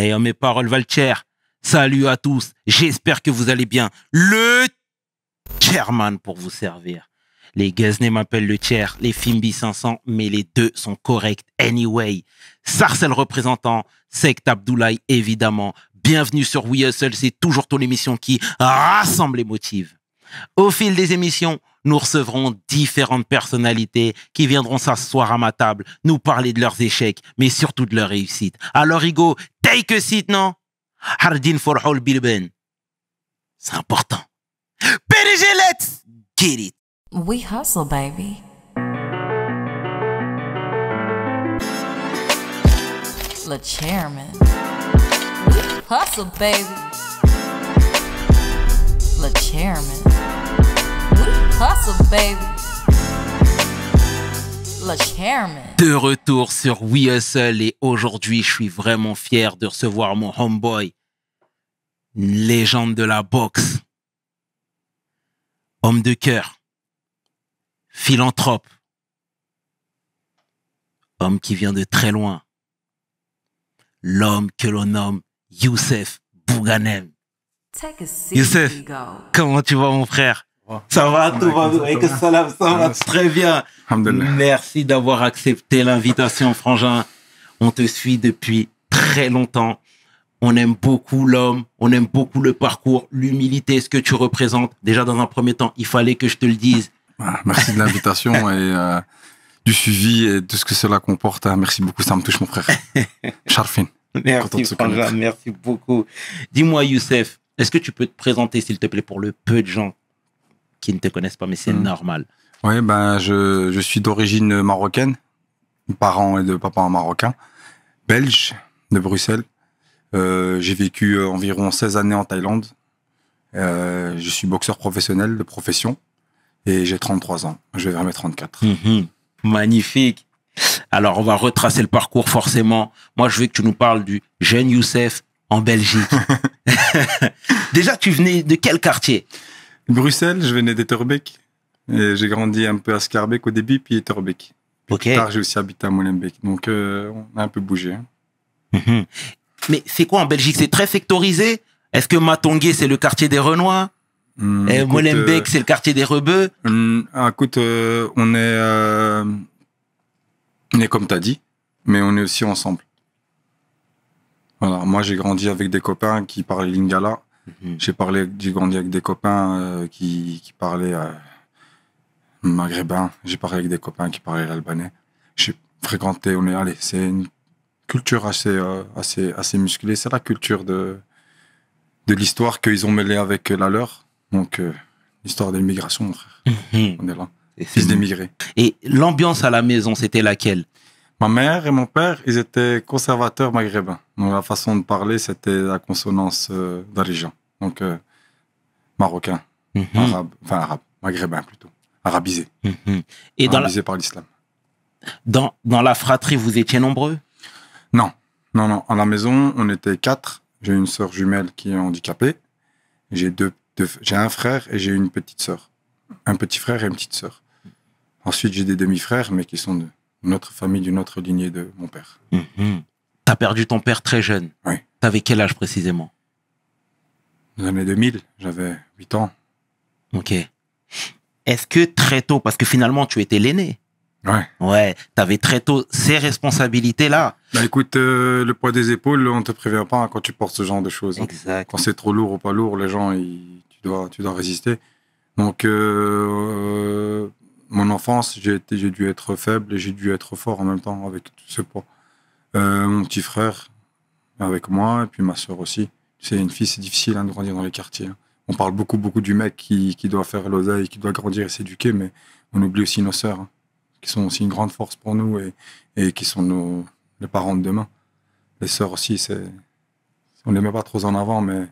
Eh, et mes paroles valent cher. Salut à tous. J'espère que vous allez bien. Le chairman pour vous servir. Les Gazné m'appellent le chair, les Fimbi 500, mais les deux sont corrects anyway. Sarcel représentant, Sect Abdoulaye évidemment. Bienvenue sur We Hustle, c'est toujours ton émission qui rassemble les motifs. Au fil des émissions, nous recevrons différentes personnalités qui viendront s'asseoir à ma table, nous parler de leurs échecs, mais surtout de leurs réussites. Alors, Hugo, take a seat, non Hardin for all Bilben. C'est important. PDG, let's get it. We hustle, baby. The chairman. We hustle, baby. The chairman. De retour sur We Hustle et aujourd'hui je suis vraiment fier de recevoir mon homeboy, une légende de la boxe, homme de cœur, philanthrope, homme qui vient de très loin, l'homme que l'on nomme Youssef Bouganem. Youssef, comment tu vas mon frère ça va, tout va que ça va très bien. Merci d'avoir accepté l'invitation, Frangin. On te suit depuis très longtemps. On aime beaucoup l'homme, on aime beaucoup le parcours, l'humilité, ce que tu représentes. Déjà, dans un premier temps, il fallait que je te le dise. Ah, merci de l'invitation et euh, du suivi et de ce que cela comporte. Ah, merci beaucoup, ça me touche, mon frère. Charfin. Merci, merci beaucoup. Dis-moi, Youssef, est-ce que tu peux te présenter, s'il te plaît, pour le peu de gens qui ne te connaissent pas, mais c'est hmm. normal. Oui, ben, bah, je, suis d'origine marocaine, parents et de papa marocain, belge, de Bruxelles. Euh, j'ai vécu euh, environ 16 années en Thaïlande. Euh, je suis boxeur professionnel de profession et j'ai 33 ans. Je vais vers mes 34. Mhm. magnifique. Alors, on va retracer le parcours forcément. Moi, je veux que tu nous parles du jeune Youssef en Belgique. Déjà, tu venais de quel quartier Bruxelles, je venais d'Eterbeek Et j'ai grandi un peu à Scarbeck au début, puis Etterbeek. Puis plus tard, j'ai aussi habité à Molenbeek. Donc, euh, on a un peu bougé. Hein. Mhm. Mais c'est quoi en Belgique C'est très sectorisé Est-ce que Matongué, c'est le quartier des Renois hmm, Et Molenbeek, euh, c'est le quartier des Rebeux hmm, ah, Écoute, euh, on, est, on comme tu as dit, mais on est aussi ensemble. Voilà, moi j'ai grandi avec des copains qui parlaient lingala, Mhm. J'ai parlé, du grand avec des copains euh, qui, qui, parlaient euh, maghrébin. J'ai parlé avec des copains qui parlaient l'albanais. J'ai fréquenté, on est allé, c'est une culture assez, euh, assez, assez musclée. C'est la culture de, de l'histoire qu'ils ont mêlée avec la leur. Donc, l'histoire l'histoire de l'immigration, frère. Mhm. On est là. Et Fils d'émigrés. Et l'ambiance à la maison, c'était laquelle Ma mère et mon père, ils étaient conservateurs maghrébins. Donc, la façon de parler, c'était la consonance euh, donc euh, marocain, mhm. arabe, enfin arabe, maghrébin plutôt, arabisé, mhm. et arabisé par l'islam. Dans, la fratrie, vous étiez nombreux Non, non, non. À la maison, on était quatre. J'ai une sœur jumelle qui est handicapée. J'ai deux, j'ai un frère et j'ai une petite soeur, un petit frère et une petite soeur. Ensuite, j'ai des demi-frères, mais qui sont de notre famille, d'une autre lignée de mon père. Tu mhm. as T'as perdu ton père très jeune. Oui. T'avais quel âge précisément les années 2000, j'avais 8 ans. Ok. Est-ce que très tôt, parce que finalement tu étais l'aîné, ouais, ouais t'avais très tôt ces responsabilités-là bah, écoute, euh, le poids des épaules, on te prévient pas hein, quand tu portes ce genre de choses. Hein. Exact. Quand c'est trop lourd ou pas lourd, les gens, tu, dois, tu dois résister. Donc, euh, euh, mon enfance, j'ai dû être faible et j'ai dû être fort en même temps avec tout ce poids. mon petit frère avec moi et puis ma soeur aussi. C'est une fille, c'est difficile hein, de grandir dans les quartiers. Hein. On parle beaucoup, beaucoup du mec qui, qui doit faire l'oseille, qui doit grandir et s'éduquer, mais on oublie aussi nos sœurs, hein, qui sont aussi une grande force pour nous et, et qui sont nos, les parents de demain. Les sœurs aussi, c'est, on ne les met pas trop en avant, mais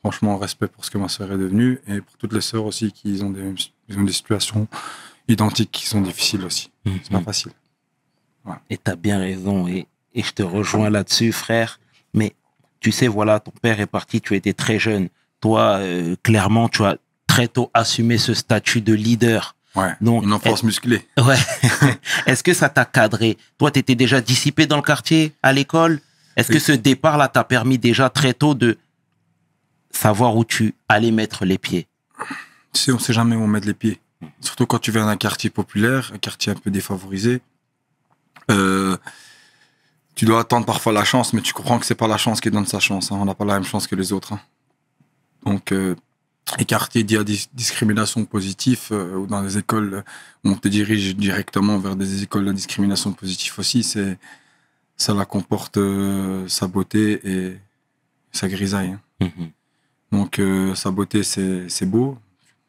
franchement, respect pour ce que ma sœur est devenue et pour toutes les sœurs aussi qui ont des, des situations identiques qui sont difficiles aussi. Mm-hmm. C'est pas facile. Et tu as bien raison. Et, et je te rejoins là-dessus, frère tu sais, voilà, ton père est parti, tu étais très jeune. Toi, euh, clairement, tu as très tôt assumé ce statut de leader. Ouais, une enfance musclée. Ouais. Est-ce que ça t'a cadré Toi, tu étais déjà dissipé dans le quartier, à l'école Est-ce que ce départ-là t'a permis déjà très tôt de savoir où tu allais mettre les pieds Tu sais, on sait jamais où on met les pieds. Mm. Surtout quand tu viens d'un quartier populaire, un quartier un peu défavorisé. Euh, tu dois attendre parfois la chance, mais tu comprends que c'est pas la chance qui donne sa chance. Hein. On n'a pas la même chance que les autres. Hein. Donc, euh, écarté discrimination positive, euh, ou dans les écoles, où on te dirige directement vers des écoles de discrimination positive aussi, c'est ça la comporte euh, sa beauté et sa grisaille. Hein. Mm-hmm. Donc, euh, sa beauté, c'est beau.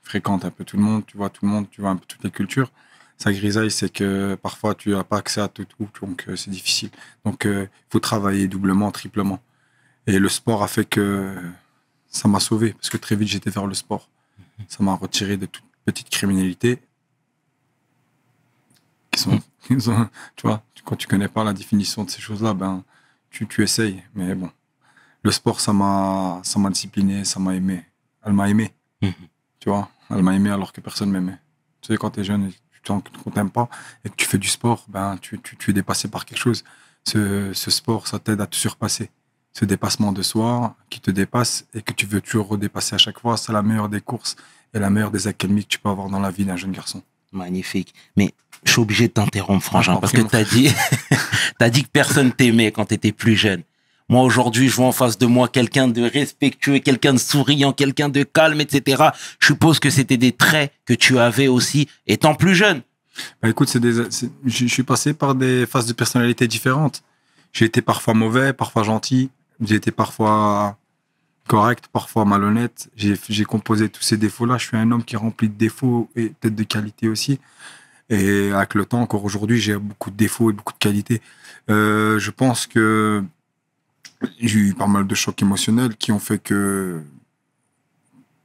Fréquente un peu tout le monde, tu vois tout le monde, tu vois un peu toutes les cultures sa grisaille, c'est que parfois tu n'as pas accès à tout, tout donc euh, c'est difficile. Donc euh, il faut travailler doublement, triplement. Et le sport a fait que ça m'a sauvé, parce que très vite j'étais vers le sport. Ça m'a retiré de toute petite criminalité. Qui sont, tu vois, quand tu connais pas la définition de ces choses-là, ben, tu, tu essayes. Mais bon, le sport, ça m'a, ça discipliné, ça m'a aimé. Elle m'a aimé. Mhm. Tu vois, elle m'a aimé alors que personne m'aimait. Tu sais, quand tu es jeune, ne t'aime pas et que tu fais du sport, ben, tu, es dépassé par quelque chose. Ce, sport, ça t'aide à te surpasser. Ce dépassement de soi qui te dépasse et que tu veux toujours redépasser à chaque fois, c'est la meilleure des courses et la meilleure des académies que tu peux avoir dans la vie d'un jeune garçon. Magnifique. Mais je suis obligé de t'interrompre, Frangin, parce que tu as dit, as dit que personne t'aimait quand tu étais plus jeune. Moi, aujourd'hui, je vois en face de moi quelqu'un de respectueux, quelqu'un de souriant, quelqu'un de calme, etc. Je suppose que c'était des traits que tu avais aussi étant plus jeune. Bah écoute, je suis passé par des phases de personnalité différentes. J'ai été parfois mauvais, parfois gentil. J'ai été parfois correct, parfois malhonnête. J'ai composé tous ces défauts-là. Je suis un homme qui est rempli de défauts et peut-être de qualités aussi. Et avec le temps, encore aujourd'hui, j'ai beaucoup de défauts et beaucoup de qualités. Euh, je pense que j'ai eu pas mal de chocs émotionnels qui ont fait que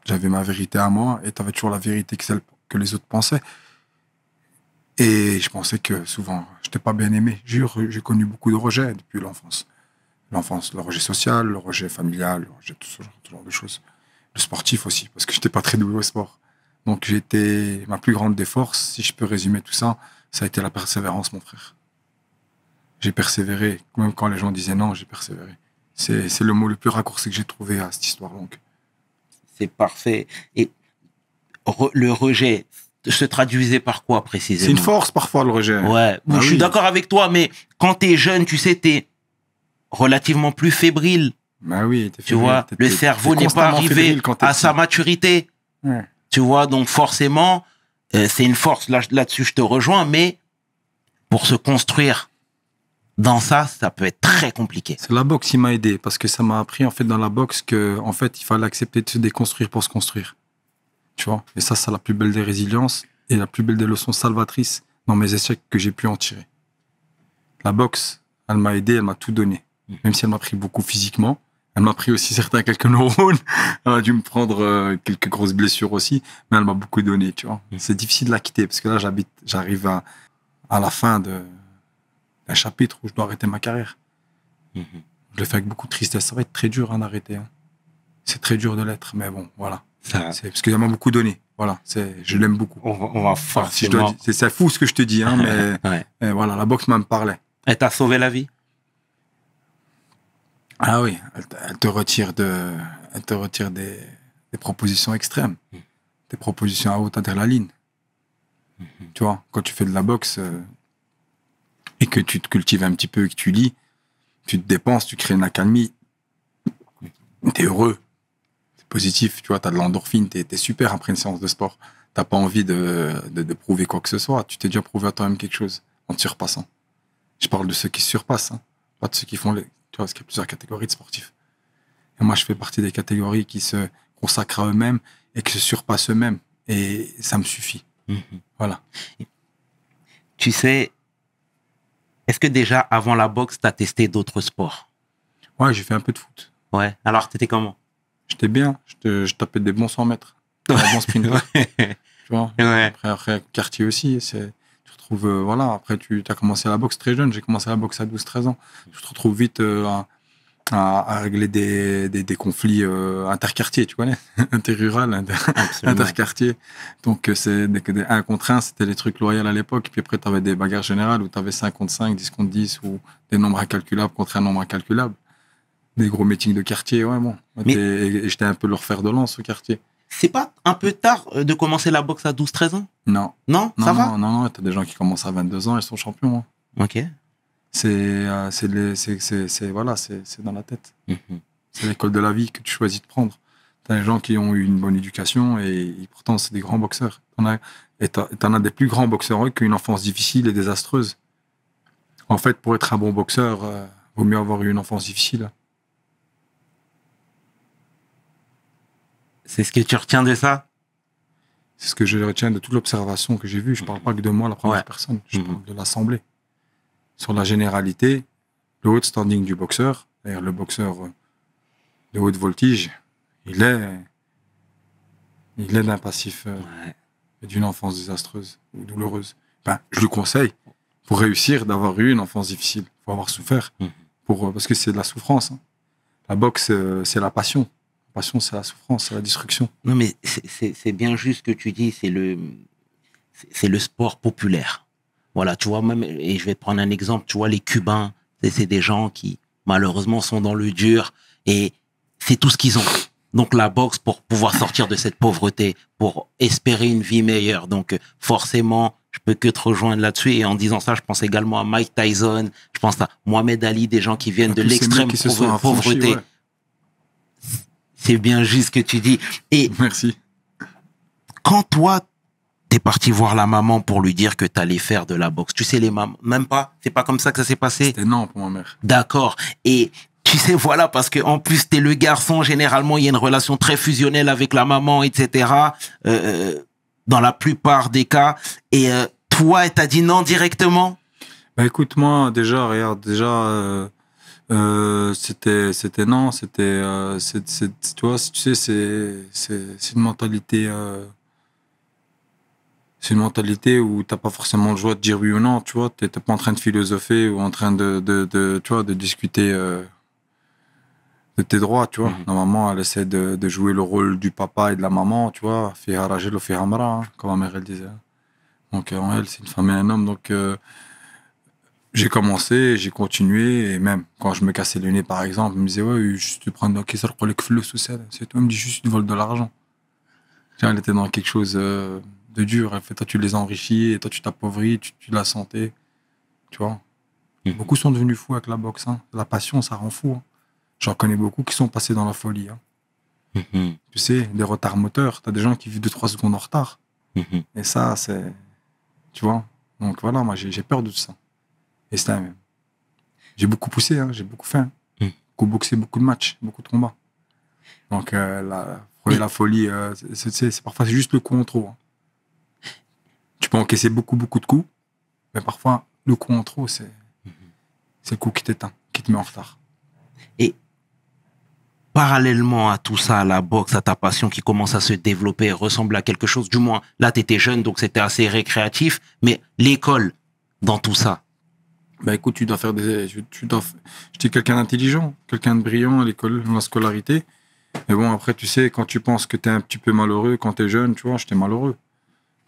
j'avais ma vérité à moi et tu avais toujours la vérité que, les autres pensaient. Et je pensais que souvent, je n'étais pas bien aimé. j'ai connu beaucoup de rejets depuis l'enfance. L'enfance, le rejet social, le rejet familial, le rejet tout ce genre, de choses. Le sportif aussi, parce que je n'étais pas très doué au sport. Donc j'étais ma plus grande des forces, si je peux résumer tout ça, ça a été la persévérance, mon frère. J'ai persévéré, même quand les gens disaient non, j'ai persévéré. C'est le mot le plus raccourci que j'ai trouvé à cette histoire longue. C'est parfait. Et le rejet se traduisait par quoi précisément C'est une force parfois le rejet. Ouais, ah je suis d'accord avec toi, mais quand t'es jeune, tu sais, t'es relativement plus fébrile. Bah oui, tu vois, le cerveau n'est pas arrivé à sa maturité. Tu vois, donc forcément, euh, c'est une force. là-dessus, je te rejoins, mais pour se construire dans ça, ça peut être très compliqué. la boxe qui m'a aidé parce que ça m'a appris en fait dans la boxe que en fait il fallait accepter de se déconstruire pour se construire. Tu vois Et ça, c'est la plus belle des résiliences et la plus belle des leçons salvatrices dans mes échecs que j'ai pu en tirer. La boxe, elle m'a aidé, elle m'a tout donné. Même si elle m'a pris beaucoup physiquement, elle m'a pris aussi certains quelques neurones. elle a dû me prendre euh, quelques grosses blessures aussi, mais elle m'a beaucoup donné. Tu vois, mm. c'est difficile de la quitter parce que là, j'habite, j'arrive à, à la fin de un chapitre où je dois arrêter ma carrière. Mhm. Je le fais avec beaucoup de tristesse. Ça va être très dur hein, d'arrêter. Hein. C'est très dur de l'être, mais bon, voilà. Ah. C'est parce qu'il m'a beaucoup donné. Voilà, je l'aime beaucoup. On va, c'est fou ce que je te dis, hein, mais voilà, la boxe me parlait. Elle t'a sauvé la vie Ah oui, elle, te retire, de, elle te retire des, propositions extrêmes, mm. des propositions à haute adrénaline. Mm-hmm. Tu vois, quand tu fais de la boxe, euh, et que tu te cultives un petit peu, que tu lis, tu te dépenses, tu crées une accalmie, t'es heureux, c'est positif, tu vois, t'as de l'endorphine, tu es super après une séance de sport. T'as pas envie de, de, prouver quoi que ce soit, tu t'es déjà prouvé à toi-même quelque chose en te surpassant. Je parle de ceux qui surpassent, hein, pas de ceux qui font les. Tu vois, parce qu'il y a plusieurs catégories de sportifs. Et moi, je fais partie des catégories qui se consacrent à eux-mêmes et qui se surpassent eux-mêmes. Et ça me suffit. Mhm. Voilà. Tu sais, est-ce que déjà avant la boxe, tu as testé d'autres sports Ouais, j'ai fait un peu de foot. Ouais. Alors, t'étais comment J'étais bien. Je, tapais des bons 100 mètres. Des bons sprinters. tu après, après, quartier aussi. C'est, tu retrouves, euh, voilà, après, tu as commencé la boxe très jeune. J'ai commencé la boxe à 12-13 ans. Tu te retrouves vite euh, à, régler des, des, conflits euh, interquartiers, tu connais Interrural, inter interquartier. Donc, euh, c'est un contre un, c'était les trucs loyaux à l'époque. Puis après, tu avais des bagarres générales où tu avais 5 contre 5, 10 contre 10 ou des nombres incalculables contre un nombre incalculable. Des gros meetings de quartier, ouais, bon. Mais... J'étais un peu leur fer de lance au quartier c'est pas un peu tard euh, de commencer la boxe à 12-13 ans non. non. Non, ça va Non, non, t'as des gens qui commencent à 22 ans, ils sont champions. Hein. Ok. Euh, c'est c'est voilà, dans la tête. Mhm. C'est l'école de la vie que tu choisis de prendre. Tu as des gens qui ont eu une bonne éducation et, pourtant, c'est des grands boxeurs. en as, et tu as des plus grands boxeurs qui ont une enfance difficile et désastreuse. En fait, pour être un bon boxeur, il euh, vaut mieux avoir eu une enfance difficile. C'est ce que tu retiens de ça C'est ce que je retiens de toute l'observation que j'ai vue. Je parle pas que de moi, la première personne. Je mhm. parle de l'Assemblée sur la généralité, le haut standing du boxeur, d'ailleurs le boxeur euh, de haute voltige, il est, il est d'un passif et euh, d'une enfance désastreuse ou douloureuse. Ben, je le conseille, pour réussir, d'avoir eu une enfance difficile, pour avoir souffert, mmh. pour, euh, parce que c'est de la souffrance. Hein. La boxe, c'est la passion. La passion, c'est la souffrance, c'est la destruction. Non, mais c'est bien juste ce que tu dis, c'est le, c'est le sport populaire. Voilà, tu vois, même, et je vais prendre un exemple, tu vois, les Cubains, c'est des gens qui, malheureusement, sont dans le dur et c'est tout ce qu'ils ont. Donc, la boxe pour pouvoir sortir de cette pauvreté, pour espérer une vie meilleure. Donc, forcément, je peux que te rejoindre là-dessus. Et en disant ça, je pense également à Mike Tyson, je pense à Mohamed Ali, des gens qui viennent de l'extrême pauvreté. C'est bien juste ce que tu dis. Et Merci. Quand toi, t'es parti voir la maman pour lui dire que t'allais faire de la boxe. Tu sais, les mamans, même pas, c'est pas comme ça que ça s'est passé. C'était non pour ma mère. D'accord. Et tu sais, voilà, parce que en plus, t'es le garçon, généralement, il y a une relation très fusionnelle avec la maman, etc. Euh, euh, dans la plupart des cas. Et euh, toi toi, t'as dit non directement Bah écoute, moi, déjà, regarde, déjà. c'était c'était non c'était c'est tu vois tu sais c'est c'est une mentalité c'est une mentalité où t'as pas forcément le choix de dire oui ou non, tu vois. T'es pas en train de philosopher ou en train de, de, de tu vois, de discuter euh, de tes droits, tu vois. Mhm. Normalement, elle essaie de, jouer le rôle du papa et de la maman, tu vois. le ou fiha hein, comme ma mère, elle disait. Hein. Donc, euh, elle, c'est une femme et un homme. Donc, euh, j'ai commencé, j'ai continué, et même quand je me cassais le nez, par exemple, elle me disait, ouais, juste tu prends un qui pour le flou sous C'est Elle me dit juste, tu voles de l'argent. Elle était dans quelque chose de dur. Hein. Fait, toi, tu les enrichis et toi, tu t'appauvris, tu, la santé. Tu vois mhm. Beaucoup sont devenus fous avec la boxe. Hein. La passion, ça rend fou. Hein. J'en connais beaucoup qui sont passés dans la folie. Mhm. Tu sais, des retards moteurs. Tu as des gens qui vivent 2-3 secondes en retard. Mhm. Et ça, c'est. Tu vois Donc voilà, moi, j'ai peur de tout ça. Et c'est un... J'ai beaucoup poussé, j'ai beaucoup fait. Beaucoup boxé, beaucoup de matchs, beaucoup de combats. Donc, euh, la, la folie, euh, c'est parfois c'est juste le coup en tu peux encaisser beaucoup, beaucoup de coups, mais parfois, le coup en trop, mhm. c'est le coup qui t'éteint, qui te met en retard. Et parallèlement à tout ça, à la boxe, à ta passion qui commence à se développer, ressemble à quelque chose, du moins, là, tu étais jeune, donc c'était assez récréatif, mais l'école dans tout ça Bah écoute, tu dois faire des... Tu dois... J'étais quelqu'un d'intelligent, quelqu'un de brillant à l'école, dans la scolarité. Mais bon, après, tu sais, quand tu penses que tu es un petit peu malheureux, quand tu es jeune, tu vois, j'étais malheureux.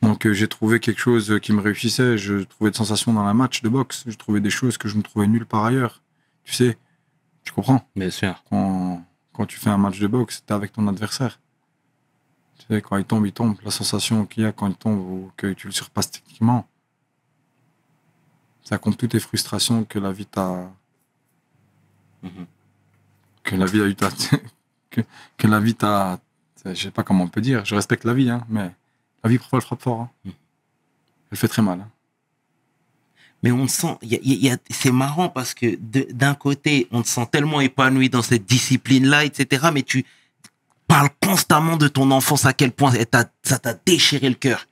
Donc euh, j'ai trouvé quelque chose euh, qui me réussissait. Je trouvais des sensations dans un match de boxe. Je trouvais des choses que je ne trouvais nulle part ailleurs. Tu sais, tu comprends Bien sûr. Quand, quand tu fais un match de boxe, es avec ton adversaire. Tu sais, quand il tombe, il tombe. La sensation qu'il y a quand il tombe ou que tu le surpasses techniquement, ça compte toutes les frustrations que la vie t'a. Mhm. Que la vie a eu ta. que, que la vie t'a. Je sais pas comment on peut dire. Je respecte la vie, hein, mais la ah vie, parfois, elle frappe fort. Hein. Mm. Elle fait très mal. Hein. Mais on sent, c'est marrant parce que d'un côté, on te sent tellement épanoui dans cette discipline-là, etc. Mais tu parles constamment de ton enfance, à quel point ça t'a déchiré le cœur.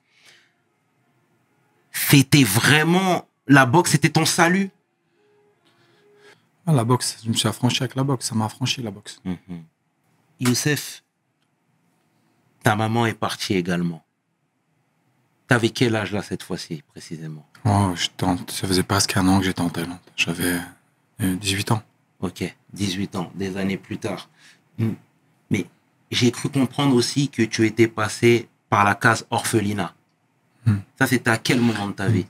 C'était vraiment, la boxe, c'était ton salut. Ah, la boxe, je me suis affranchi avec la boxe, ça m'a affranchi la boxe. Mm-hmm. Youssef, ta maman est partie également. T'avais quel âge là cette fois-ci précisément oh, je tente. Ça faisait presque un an que j'étais en Thaïlande. J'avais 18 euh, ans. Ok, 18 ans, des années plus tard. Hmm. Mais j'ai cru comprendre aussi que tu étais passé par la case orphelinat. Hmm. Ça, c'était à quel moment de ta hmm. vie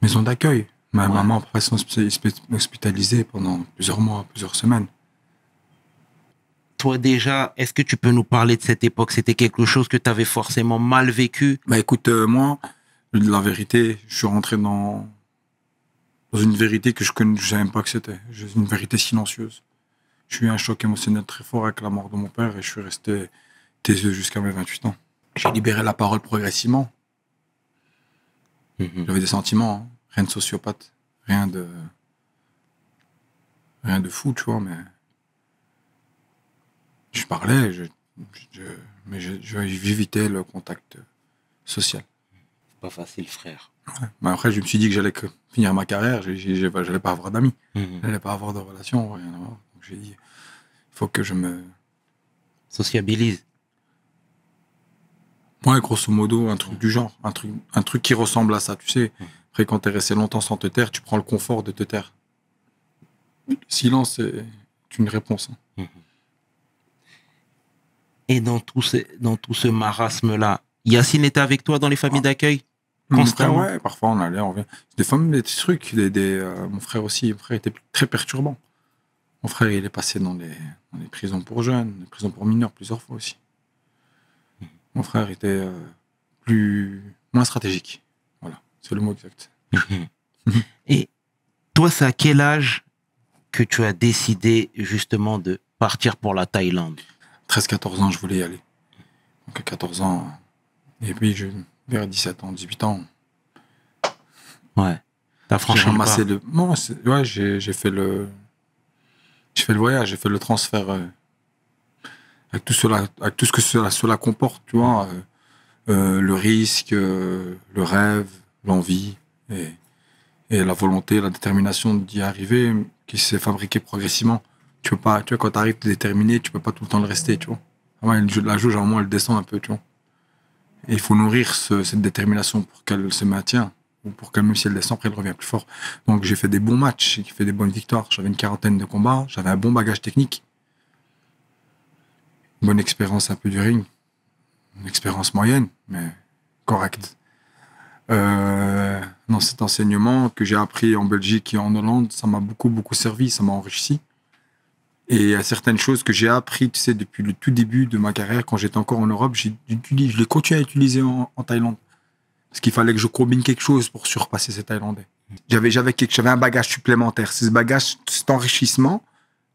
Maison d'accueil. Ma maman, après, s'est hospitalisée pendant plusieurs mois, plusieurs semaines. Toi déjà, est-ce que tu peux nous parler de cette époque C'était quelque chose que tu avais forcément mal vécu Bah écoute, euh, moi, la vérité, je suis rentré dans, une vérité que je ne savais même pas que c'était. Une vérité silencieuse. J'ai eu un choc émotionnel très fort avec la mort de mon père et je suis resté yeux jusqu'à mes 28 ans. J'ai libéré la parole progressivement. Mhm. J'avais des sentiments, hein. rien de sociopathe, rien de. rien de fou, tu vois, mais je parlais, je, je, mais le contact social. C'est Pas facile, frère. Mais après, je me suis dit que j'allais finir ma carrière, j'allais pas avoir d'amis, mm j'allais pas avoir de relations, rien à j'ai dit, il faut que je me. Sociabilise. Ouais, grosso modo, un truc du genre, un truc, un truc qui ressemble à ça, tu sais. Après, quand t'es resté longtemps sans te taire, tu prends le confort de te taire. silence c'est une réponse. Hein. Mhm. Et dans tout ce, dans tout ce marasme-là, Yacine était avec toi dans les familles ah. d'accueil parfois on allait, on revient. Des fois, des trucs. Euh, mon frère aussi, mon frère était très perturbant. Mon frère, il est passé dans les prisons pour jeunes, les prisons pour mineurs plusieurs fois aussi. Mhm. Mon frère était euh, plus, moins stratégique. Voilà, c'est le mot exact. Et toi, c'est à quel âge que tu as décidé justement de partir pour la Thaïlande 13-14 ans, je voulais y aller. Donc à 14 ans. Et puis je, vers 17 ans, 18 ans. Ouais. T'as franchi ramassé le. Non, ouais, j'ai fait le. le voyage, j'ai fait le transfert. Euh, avec tout cela, tout ce que cela, cela comporte, tu vois. Euh, euh, le risque, le rêve, l'envie et, et, la volonté, la détermination d'y arriver qui s'est fabriquée progressivement tu peux pas, tu vois, quand t'arrives déterminer, tu peux pas tout le temps le rester, tu vois. Ah la jauge, à un moment, elle descend un peu, tu vois. Et il faut nourrir cette détermination pour qu'elle se maintienne, ou pour qu'elle, même si elle descend, après, elle revient plus fort. Donc, j'ai fait des bons matchs, j'ai fait des bonnes victoires. J'avais une quarantaine de combats, j'avais un bon bagage technique. Une bonne expérience un peu du ring. Une expérience moyenne, mais correcte. Euh, dans cet enseignement que j'ai appris en Belgique et en Hollande, ça m'a beaucoup, beaucoup servi, ça m'a enrichi. Et a certaines choses que j'ai appris, tu sais, depuis le tout début de ma carrière, quand j'étais encore en Europe, je les continué à utiliser en, Thaïlande. Parce qu'il fallait que je combine quelque chose pour surpasser ces Thaïlandais. J'avais, un bagage supplémentaire. C'est ce bagage, cet enrichissement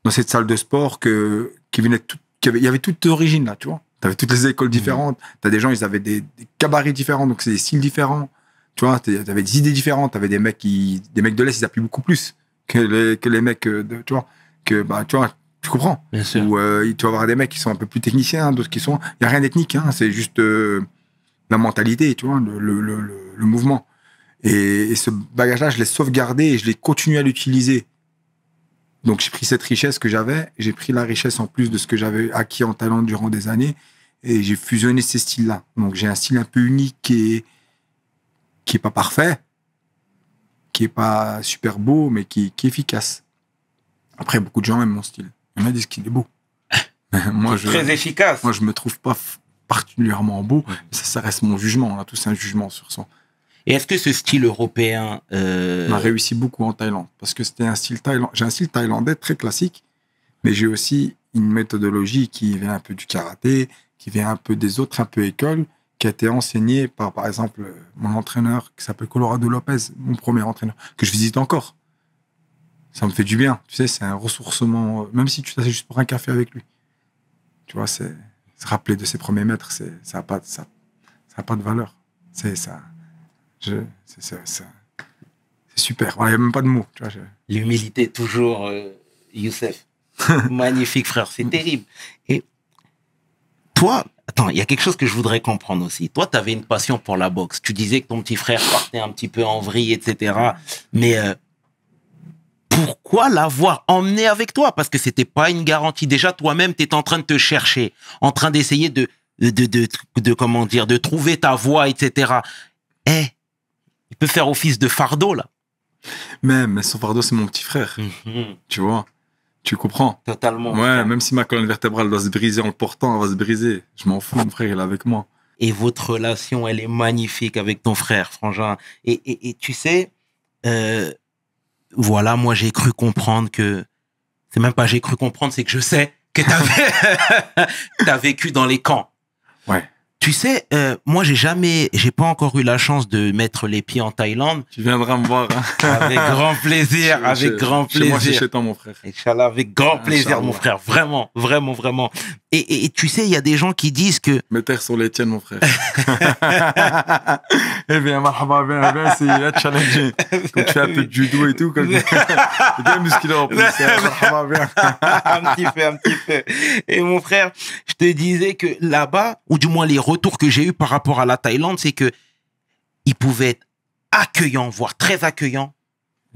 dans cette salle de sport que, qui venait qui avait, il y avait toutes origine origines là, tu vois. Tu avais toutes les écoles mhm. différentes. Tu as des gens, ils avaient des, cabarets différents, donc c'est des styles différents. Tu vois, tu avais des idées différentes. Tu avais des mecs qui, des mecs de l'Est, ils appuient beaucoup plus que les, que les mecs euh, de, tu vois, que, bah, tu vois, tu comprends Bien sûr. Où, tu vas avoir des mecs qui sont un peu plus techniciens, hein, d'autres qui sont. Il n'y a rien d'ethnique, hein, c'est juste euh, la mentalité, tu vois, le, le, le, mouvement. Et, ce bagage-là, je l'ai sauvegardé et je l'ai continué à l'utiliser. Donc j'ai pris cette richesse que j'avais, j'ai pris la richesse en plus de ce que j'avais acquis en talent durant des années et j'ai fusionné ces styles-là. Donc j'ai un style un peu unique et qui est pas parfait, qui est pas super beau, mais qui est efficace. Après, beaucoup de gens aiment mon style. Il m'a dit qu'il est beau. moi, je, très efficace. Moi, je me trouve pas particulièrement beau. Ça, ça reste mon jugement. On a tous un jugement sur son Et est-ce que ce style européen euh... m'a réussi beaucoup en Thaïlande parce que c'était un style thaïlandais. J'ai un style thaïlandais très classique, mais j'ai aussi une méthodologie qui vient un peu du karaté, qui vient un peu des autres, un peu école, qui a été enseignée par, par exemple, mon entraîneur qui s'appelle Colorado Lopez, mon premier entraîneur que je visite encore ça me fait du bien. Tu sais, c'est un ressourcement, euh, même si tu t'assieds juste pour un café avec lui. Tu vois, c'est se rappeler de ses premiers maîtres, ça n'a pas, ça, ça pas de valeur. C'est ça. Je, c'est, super. Il n'y a même pas de mots. L'humilité, toujours, euh, Youssef. Magnifique, frère. C'est terrible. Et toi, attends, il y a quelque chose que je voudrais comprendre aussi. Toi, tu avais une passion pour la boxe. Tu disais que ton petit frère partait un petit peu en vrille, etc. Mais. Euh, pourquoi l'avoir emmené avec toi Parce que c'était pas une garantie. Déjà, toi-même, tu en train de te chercher, en train d'essayer de de, de, comment dire, de trouver ta voie, etc. Eh, il peut faire office de fardeau, là. Mais son fardeau, c'est mon petit frère. Mhm. Tu vois Tu comprends Totalement. Ouais, même si ma colonne vertébrale doit se briser en le portant, elle va se briser. Je m'en fous, mon frère, il est avec moi. Et votre relation, elle est magnifique avec ton frère, Frangin. Et, et, et tu sais, euh, voilà, moi j'ai cru comprendre que c'est même pas j'ai cru comprendre, c'est que je sais que t'as as vécu dans les camps. Ouais. Tu sais, euh, moi, j'ai jamais, j'ai pas encore eu la chance de mettre les pieds en Thaïlande. Tu viendras me voir. Hein. avec grand plaisir, avec grand plaisir. Chez moi, c'est chez toi, mon frère. Inch'Allah, avec grand plaisir, mon frère. Vraiment, vraiment, vraiment. Et, et, tu sais, il y a des gens qui disent que. Mes terres sont les tiennes, mon frère. eh bien, marhaba, bien, bien, c'est challenging. Quand tu fais un peu de judo et tout, comme. bien musculaire en plus. Hein, marhaba, bien. un petit peu, un petit peu. Et mon frère, te disais que là-bas, ou du moins les retours que j'ai eu par rapport à la Thaïlande, c'est que ils pouvaient être accueillants, voire très accueillants,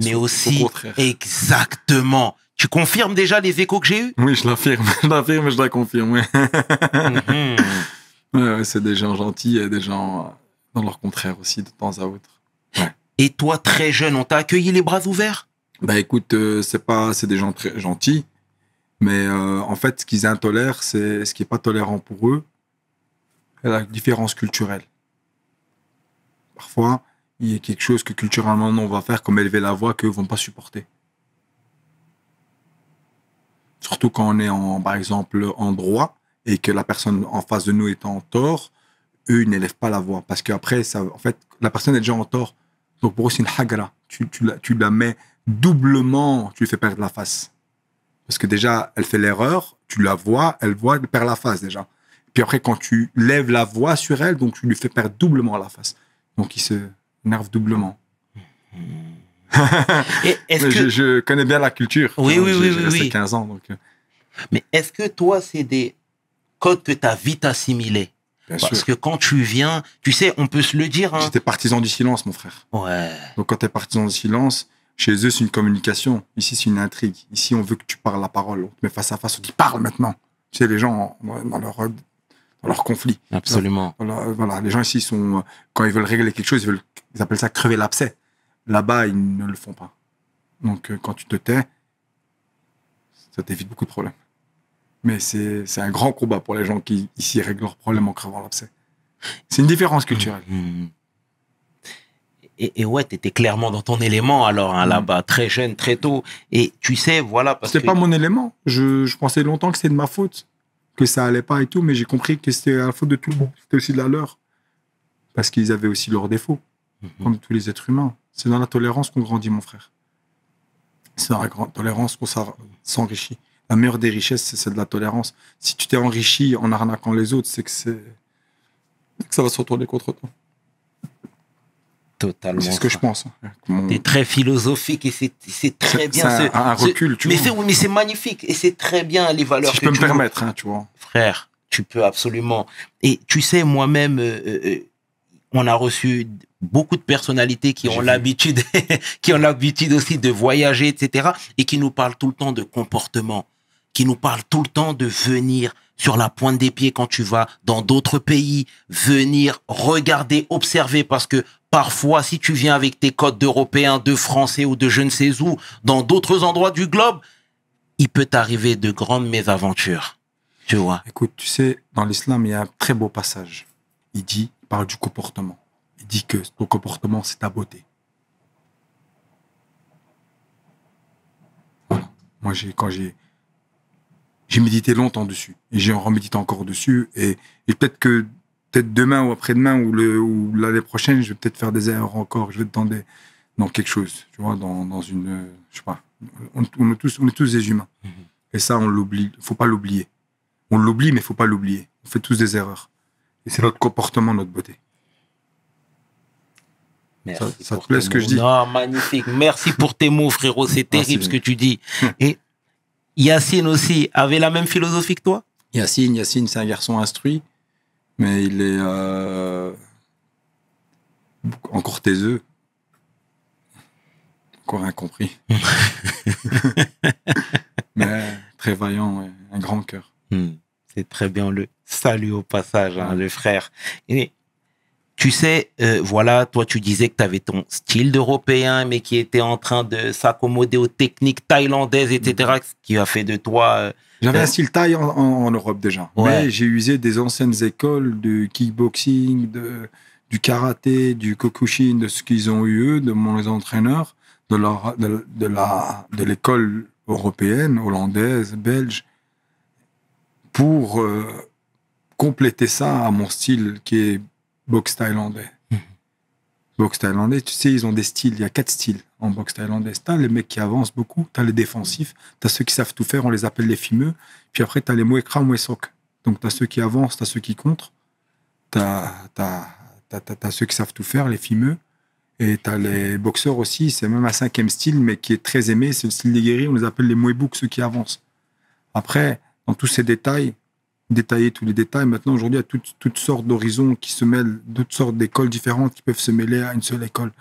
mais aussi exactement. Tu confirmes déjà les échos que j'ai eus Oui, je l'affirme, je l'affirme, je la confirme. Oui. Mhm. c'est des gens gentils et des gens dans leur contraire aussi de temps à autre. Et toi, très jeune, on t'a accueilli les bras ouverts Bah écoute, euh, c'est pas, c'est des gens très gentils. Mais euh, en fait, ce qu'ils intolèrent, c'est ce qui n'est pas tolérant pour eux, la différence culturelle. Parfois, il y a quelque chose que culturellement on va faire comme élever la voix qu'eux ne vont pas supporter. Surtout quand on est en, par exemple en droit et que la personne en face de nous est en tort, eux, ils n'élèvent pas la voix. Parce qu'après, en fait, la personne est déjà en tort. Donc pour eux, c'est une hagra. Tu, la, tu la mets doublement, tu lui fais perdre la face. Parce que déjà, elle fait l'erreur, tu la vois, elle voit, elle perd la face déjà. Puis après, quand tu lèves la voix sur elle, donc tu lui fais perdre doublement la face. Donc il se nerve doublement. je, connais bien la culture. Oui, oui, oui. J'ai 15 ans. Euh. Mais est-ce que toi, c'est des codes que tu as vite assimilés Parce que quand tu viens, tu sais, on peut se le dire. Hein. J'étais partisan du silence, mon frère. Ouais. Donc quand tu es partisan du silence, chez eux, c'est une communication. Ici, c'est une intrigue. Ici, on veut que tu parles la parole. On te met face à face, on dit parle maintenant. Tu sais, les gens, dans leur, dans leur conflit. Absolument. Voilà, les gens ici, sont, quand ils veulent régler quelque chose, ils, appellent ça crever l'abcès. Là-bas, ils ne le font pas. Donc, euh, quand tu te tais, ça t'évite beaucoup de problèmes. Mais c'est un grand combat pour les gens qui, ici, règlent leurs problèmes en crevant l'abcès. C'est une différence culturelle. Mmh. Et, et ouais, t'étais clairement dans ton élément alors hein, mm. là-bas, très jeune, très tôt. Et tu sais, voilà. C'était pas mon élément. Je, pensais longtemps que c'était de ma faute, que ça allait pas et tout, mais j'ai compris que c'était la faute de tout le monde. C'était aussi de la leur. Parce qu'ils avaient aussi leurs défauts, mhm. comme tous les êtres humains. C'est dans la tolérance qu'on grandit, mon frère. C'est dans la tolérance qu'on s'enrichit. La meilleure des richesses, c'est celle de la tolérance. Si tu t'es enrichi en arnaquant les autres, c'est que c'est que ça va se retourner contre toi. Totalement. C'est ce que je pense. T'es très philosophique et c'est très bien. C'est un, recul, mais Mais c'est magnifique et c'est très bien les valeurs. je peux me permettre, hein, tu vois. Frère, tu peux absolument. Et tu sais, moi-même, euh, euh, euh, on a reçu beaucoup de personnalités qui ont l'habitude, qui ont l'habitude aussi de voyager, etc. et qui nous parlent tout le temps de comportement, qui nous parlent tout le temps de venir sur la pointe des pieds quand tu vas dans d'autres pays, venir regarder, observer, parce que parfois, si tu viens avec tes codes d'Européens, de Français ou de je ne sais où, dans d'autres endroits du globe, il peut t'arriver de grandes mésaventures. Tu vois. Écoute, tu sais, dans l'islam, il y a un très beau passage. Il dit, il parle du comportement. Il dit que ton comportement, c'est ta beauté. Moi, j'ai, quand j'ai, j'ai médité longtemps dessus et j'ai en encore dessus et, peut-être que peut-être demain ou après-demain ou l'année prochaine je vais peut-être faire des erreurs encore je vais être dans quelque chose tu vois dans, une je sais pas on, est tous tous des humains mhm. et ça on l'oublie faut pas l'oublier on l'oublie mais il ne faut pas l'oublier on fait tous des erreurs et c'est notre comportement notre beauté Merci ça, te plaît ce que je dis magnifique. Merci pour tes mots, frérot. C'est terrible ce que tu dis. Et Yacine aussi avait la même philosophie que toi Yacine, Yacine, c'est un garçon instruit, mais il est euh, encore taiseux. Encore incompris. mais très vaillant, un grand cœur. Hmm. C'est très bien, le salut au passage, hein, le frère tu sais, euh, voilà, toi tu disais que tu avais ton style d'européen, mais qui était en train de s'accommoder aux techniques thaïlandaises, etc., mm. ce qui a fait de toi... Euh, J'avais euh, un style thaï en, Europe déjà, mais j'ai usé des anciennes écoles de kickboxing, de, du karaté, du kokushin, de ce qu'ils ont eu de mon entraîneurs, de, de, la, de l'école européenne, hollandaise, belge, pour compléter ça à mon style qui est boxe thaïlandais. box Boxe thaïlandais, tu sais, ils ont des styles. Il y a quatre styles en boxe thaïlandaise. as les mecs qui avancent beaucoup, tu as les défensifs, tu as ceux qui savent tout faire, on les appelle les fimeux. Puis après, tu as les muekra, muesok. Donc tu as ceux qui avancent, tu as ceux qui contre. Tu as, ceux qui savent tout faire, les fimeux. Et tu as les boxeurs aussi, c'est même un cinquième style, mais qui est très aimé, c'est le style des guéris, on les appelle les bouk, ceux qui avancent. Après, dans tous ces détails, détailler tous les détails. Maintenant, aujourd'hui, il y a toutes, toutes sortes d'horizons qui se mêlent, toutes sortes d'écoles différentes qui peuvent se mêler à une seule école.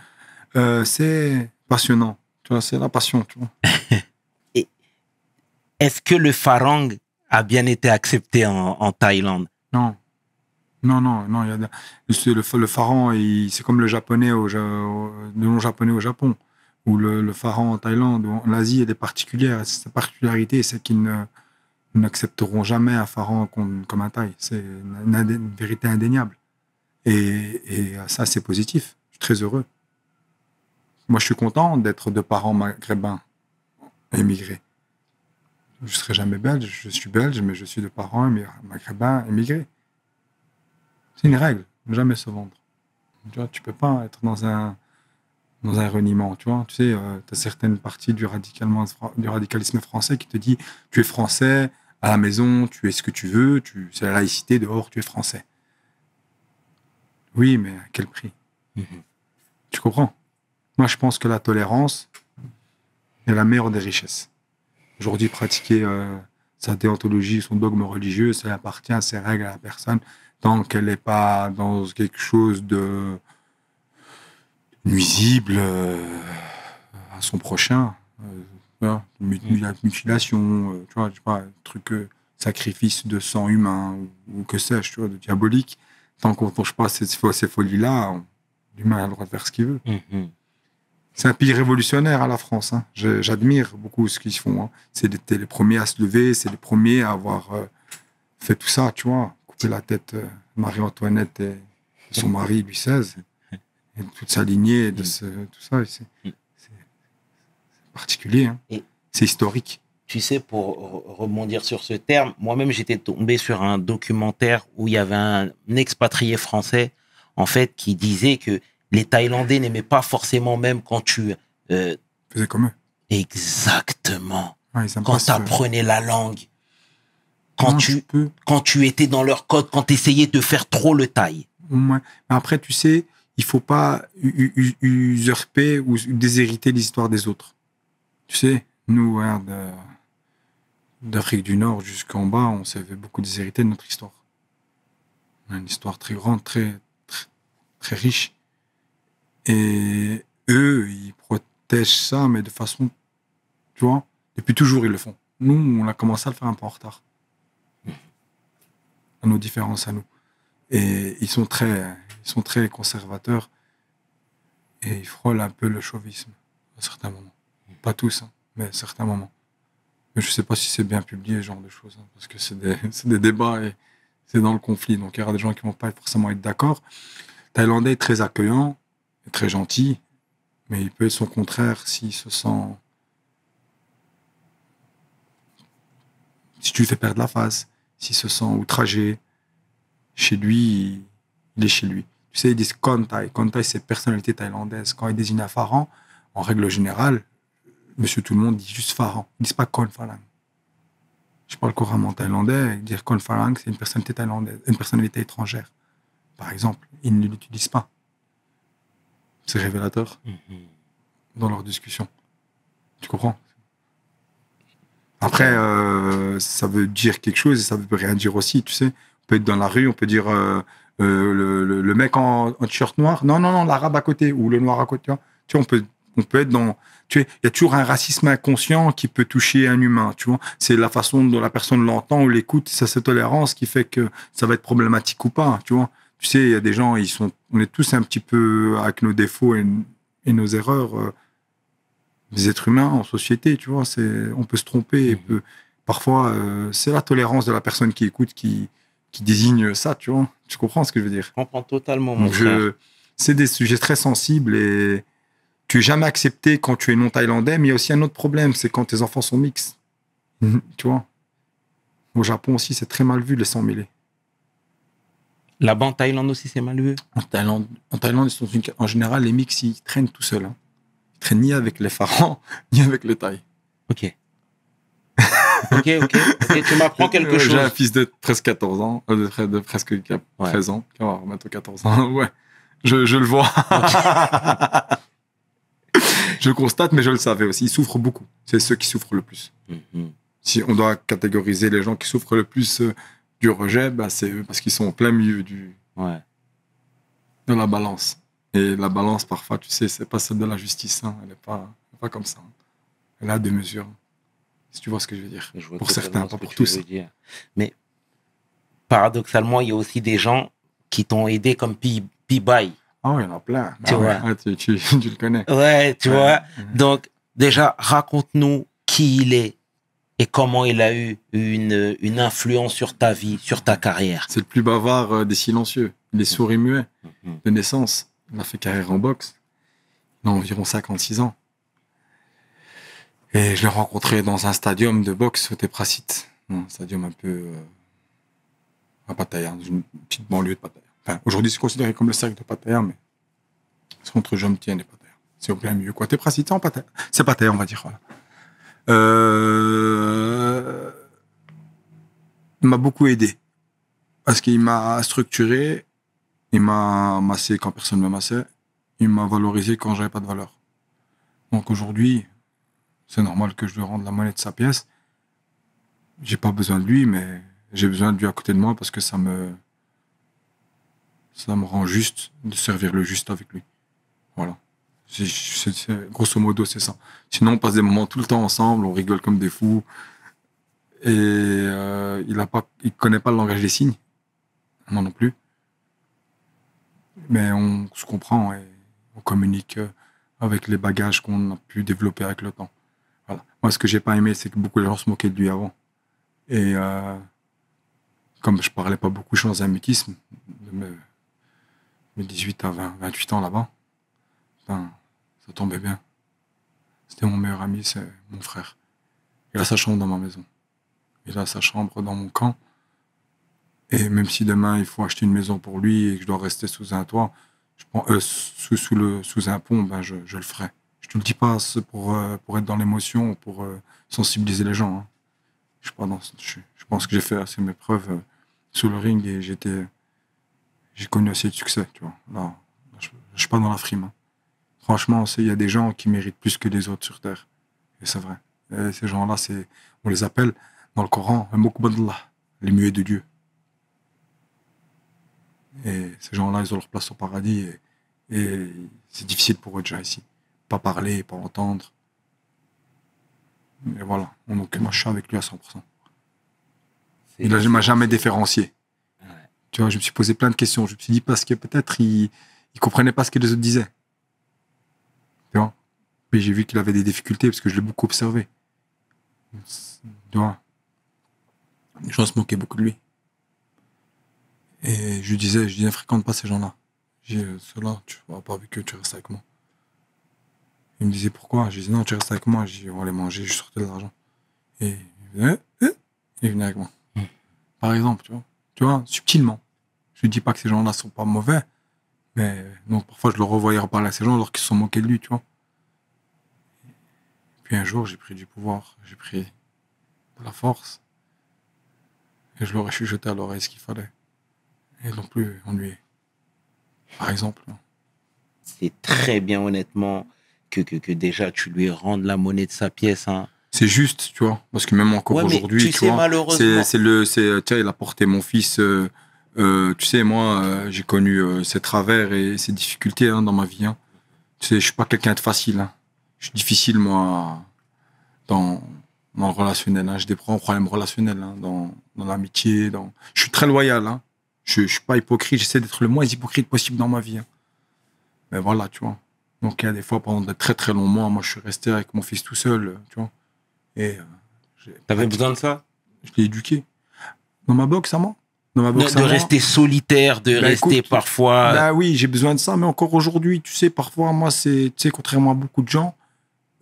Euh, c'est passionnant. c'est la passion. Tu vois. Est-ce que le farang a bien été accepté en, Thaïlande Non. Non, non, non. le, le, farang, c'est comme le japonais au, japonais au Japon, ou le, le farang en Thaïlande, ou en Asie, a des particularités. Sa particularité, c'est qu'il ne n'accepteront jamais un pharaon comme, un taille. C'est une, vérité indéniable. Et, ça, c'est positif. Je suis très heureux. Moi, je suis content d'être de parents maghrébins émigrés. Je ne serai jamais belge, je suis belge, mais je suis de parents maghrébins émigrés. C'est une règle, jamais se vendre. Tu ne tu peux pas être dans un, dans un reniement. Tu vois, tu sais, euh, tu as certaines parties du, radicalisme français qui te dit tu es français, à la maison, tu es ce que tu veux, tu, c'est la laïcité, dehors, tu es français. Oui, mais à quel prix mhm. Tu comprends Moi, je pense que la tolérance est la meilleure des richesses. Aujourd'hui, pratiquer euh, sa déontologie, son dogme religieux, ça appartient à ses règles à la personne, tant qu'elle n'est pas dans quelque chose de nuisible euh, à son prochain. Euh, mm. mutilation, euh, tu vois, je sais truc sacrifice de sang humain ou, que sais-je, tu vois, de diabolique. Tant qu'on ne touche pas ces, ces folies-là, l'humain a le droit de faire ce qu'il veut. Mm, mm. C'est un pays révolutionnaire à la France. Hein. J'admire beaucoup ce qu'ils font. Hein. C'est les, premiers à se lever, c'est les premiers à avoir fait tout ça, tu vois. Couper la tête Marie-Antoinette et son mari Louis XVI de toute sa lignée, de mm. tout ça. Mm. C'est particulier. Hein. C'est historique. Tu sais, pour rebondir sur ce terme, moi-même, j'étais tombé sur un documentaire où il y avait un expatrié français, en fait, qui disait que les Thaïlandais n'aimaient pas forcément même quand tu... Euh, Faisais comme eux. Exactement. Ah, quand tu apprenais la langue, quand tu, quand tu étais dans leur code, quand tu essayais de faire trop le Thaï. Après, tu sais, il faut pas usurper ou déshériter l'histoire des autres. Tu sais, nous, hein, d'Afrique du Nord jusqu'en bas, on s'est fait beaucoup déshériter de notre histoire. une histoire très grande, très, très, très riche. Et eux, ils protègent ça, mais de façon, tu vois, depuis toujours, ils le font. Nous, on a commencé à le faire un peu en retard. À nos différences, à nous. Et ils sont très ils sont très conservateurs et ils frôlent un peu le chauvisme à certains moments. Pas tous, hein, mais à certains moments. Mais je sais pas si c'est bien publié, ce genre de choses, hein, parce que c'est des, débats et c'est dans le conflit. Donc il y aura des gens qui vont pas forcément être d'accord. Thaïlandais est très accueillant, et très gentil, mais il peut être son contraire s'il se sent. Si tu lui fais perdre la face, s'il se sent outragé, chez lui, il est chez lui. Tu sais, ils disent Kontai. Kontai, c'est personnalité thaïlandaise. Quand ils désignent un pharaon, en règle générale, monsieur tout le monde dit juste pharaon. Ils disent pas Kon Je parle couramment thaïlandais. Dire Kon Phalang, c'est une personnalité thaïlandaise, une personnalité étrangère. Par exemple, ils ne l'utilisent pas. C'est révélateur mm-hmm. dans leur discussion. Tu comprends Après, euh, ça veut dire quelque chose et ça veut rien dire aussi, tu sais. On peut être dans la rue, on peut dire euh, euh, le, le, mec en, t-shirt noir, non, non, non, l'arabe à côté ou le noir à côté. Tu vois, on peut, on peut être dans. Tu il y a toujours un racisme inconscient qui peut toucher un humain. Tu vois, c'est la façon dont la personne l'entend ou l'écoute, c'est cette tolérance qui fait que ça va être problématique ou pas. Tu vois, tu sais, il y a des gens, ils sont, on est tous un petit peu avec nos défauts et, nos erreurs, les euh, des êtres humains en société. Tu vois, c'est, on peut se tromper. Et mmh parfois, euh, c'est la tolérance de la personne qui écoute qui, qui désigne ça. Tu vois. Tu comprends ce que je veux dire Je comprends totalement, mon C'est des sujets très sensibles et tu n'es jamais accepté quand tu es non thaïlandais, mais il y a aussi un autre problème, c'est quand tes enfants sont mixtes. Mhm. tu vois Au Japon aussi, c'est très mal vu les s'en mêler. Là-bas, en Thaïlande aussi, c'est mal vu En Thaïlande, en, Thaïlande ils en général, les mix, ils traînent tout seuls. Hein. Ils traînent ni avec les pharaons, ni avec les Thaïs. Ok ok, ok. tu m'apprends quelque chose. J'ai un fils de presque 14 ans, euh, de, presque 13 ans, qui va remettre 14 ans. Ouais, je, le vois. Je je constate, mais je le savais aussi. Ils souffrent beaucoup. C'est ceux qui souffrent le plus. Mm-hmm. Si on doit catégoriser les gens qui souffrent le plus euh, du rejet, bah, c'est eux, parce qu'ils sont en plein milieu du, ouais. de la balance. Et la balance, parfois, tu sais, c'est pas celle de la justice. Hein. Elle n'est pas, pas comme ça. Hein. Elle a des mesures. Si tu vois ce que je veux dire. pour certains, pour tous. Mais paradoxalement, il y a aussi des gens qui t'ont aidé comme P-Buy. oh, il y en a plein. Tu ah ah, tu, le connais. Ouais, tu vois. Donc, déjà, raconte-nous qui il est et comment il a eu une, influence sur ta vie, sur ta carrière. C'est le plus bavard euh, des silencieux, les souris muets mhm. de naissance. Il a fait carrière en boxe. Il a environ 56 ans. Et je l'ai rencontré dans un stadium de boxe au Tépracite, un stadium un peu euh, à dans une petite banlieue de Pattaya. aujourd'hui, c'est considéré comme le cercle de Pattaya, mais c'est entre Jomtien et Pattaya. C'est au plein milieu, quoi. c'est en Pattaya. C'est Pattaya, on va dire, euh, Il m'a beaucoup aidé. Parce qu'il m'a structuré, il m'a massé quand personne ne me massait, il m'a valorisé quand j'avais pas de valeur. Donc aujourd'hui, c'est normal que je lui rende la monnaie de sa pièce. J'ai pas besoin de lui, mais j'ai besoin de lui à côté de moi parce que ça me. Ça me rend juste de servir le juste avec lui. Voilà. grosso modo, c'est ça. Sinon, on passe des moments tout le temps ensemble, on rigole comme des fous. Et euh, il a pas, il connaît pas le langage des signes. non non plus. Mais on se comprend et on communique euh, avec les bagages qu'on a pu développer avec le temps. Moi, ce que j'ai pas aimé, c'est que beaucoup de gens se moquaient de lui avant. Et euh, comme je parlais pas beaucoup, je suis un mutisme de mes, 18 à 20, 28 ans là-bas, ben, ça tombait bien. C'était mon meilleur ami, c'est mon frère. Il a sa chambre dans ma maison. Il a sa chambre dans mon camp. Et même si demain il faut acheter une maison pour lui et que je dois rester sous un toit, euh, sous, le, sous un pont, ben je le ferai. Je ne le dis pas pour, euh, pour être dans l'émotion ou pour euh, sensibiliser les gens. Hein. Je, je, pense que j'ai fait assez mes preuves euh, sous le ring et j'ai connu assez de succès. je ne suis pas dans la frime. Hein. Franchement, il y a des gens qui méritent plus que les autres sur Terre. Et c'est vrai. ces gens-là, on les appelle dans le Coran, les muets de Dieu. Et ces gens-là, ils ont leur place au paradis et, c'est difficile pour eux déjà ici pas parler, pas entendre. Et voilà, donc moi je suis avec lui à 100%. Il ne m'a jamais différencié. Tu vois, je me suis posé plein de questions. Je me suis dit parce que peut-être il ne comprenait pas ce que les autres disaient. Tu vois Mais j'ai vu qu'il avait des difficultés parce que je l'ai beaucoup observé. Tu vois Les gens se moquaient beaucoup de lui. Et je disais, je ne fréquente pas ces gens-là. J'ai euh, ceux-là, tu vas pas avec eux, tu restes avec moi. Il me disait pourquoi. Je disais non, tu restes avec moi. Je dis on va aller manger, je sortais de l'argent. Et il eh, eh. venait, avec moi. Hmm. Par exemple, tu vois, tu vois, subtilement. Je ne dis pas que ces gens-là sont pas mauvais, mais donc parfois je le revoyais reparler à ces gens alors qu'ils se sont moqués de lui, tu vois. Puis un jour, j'ai pris du pouvoir, j'ai pris de la force, et je leur ai jeter à l'oreille ce qu'il fallait. Et non plus ennuyé. Par exemple. Hein. C'est très bien, honnêtement que, que, déjà tu lui rendes la monnaie de sa pièce. Hein. C'est juste, tu vois, parce que même encore aujourd'hui, tu, vois, c'est le, c'est, il a porté mon fils. Euh, euh, tu sais, moi, euh, j'ai connu ses travers et ses difficultés hein, dans ma vie. Hein. Tu sais, je suis pas quelqu'un de facile. Hein. Je suis difficile, moi, dans, dans le relationnel. Hein. J'ai des problèmes relationnels, hein, dans, dans l'amitié. Dans... Je suis très loyal. Je, je suis pas hypocrite. J'essaie d'être le moins hypocrite possible dans ma vie. Mais voilà, tu vois. Donc il y a des fois, pendant de très très longs mois, moi je suis resté avec mon fils tout seul, tu vois. Et. Euh, T'avais besoin de ça Je l'ai éduqué. Dans ma box à moi dans ma de, de rester solitaire, de bah, rester parfois. Bah oui, j'ai besoin de ça, mais encore aujourd'hui, tu sais, parfois, moi, c'est, tu sais, contrairement à beaucoup de gens,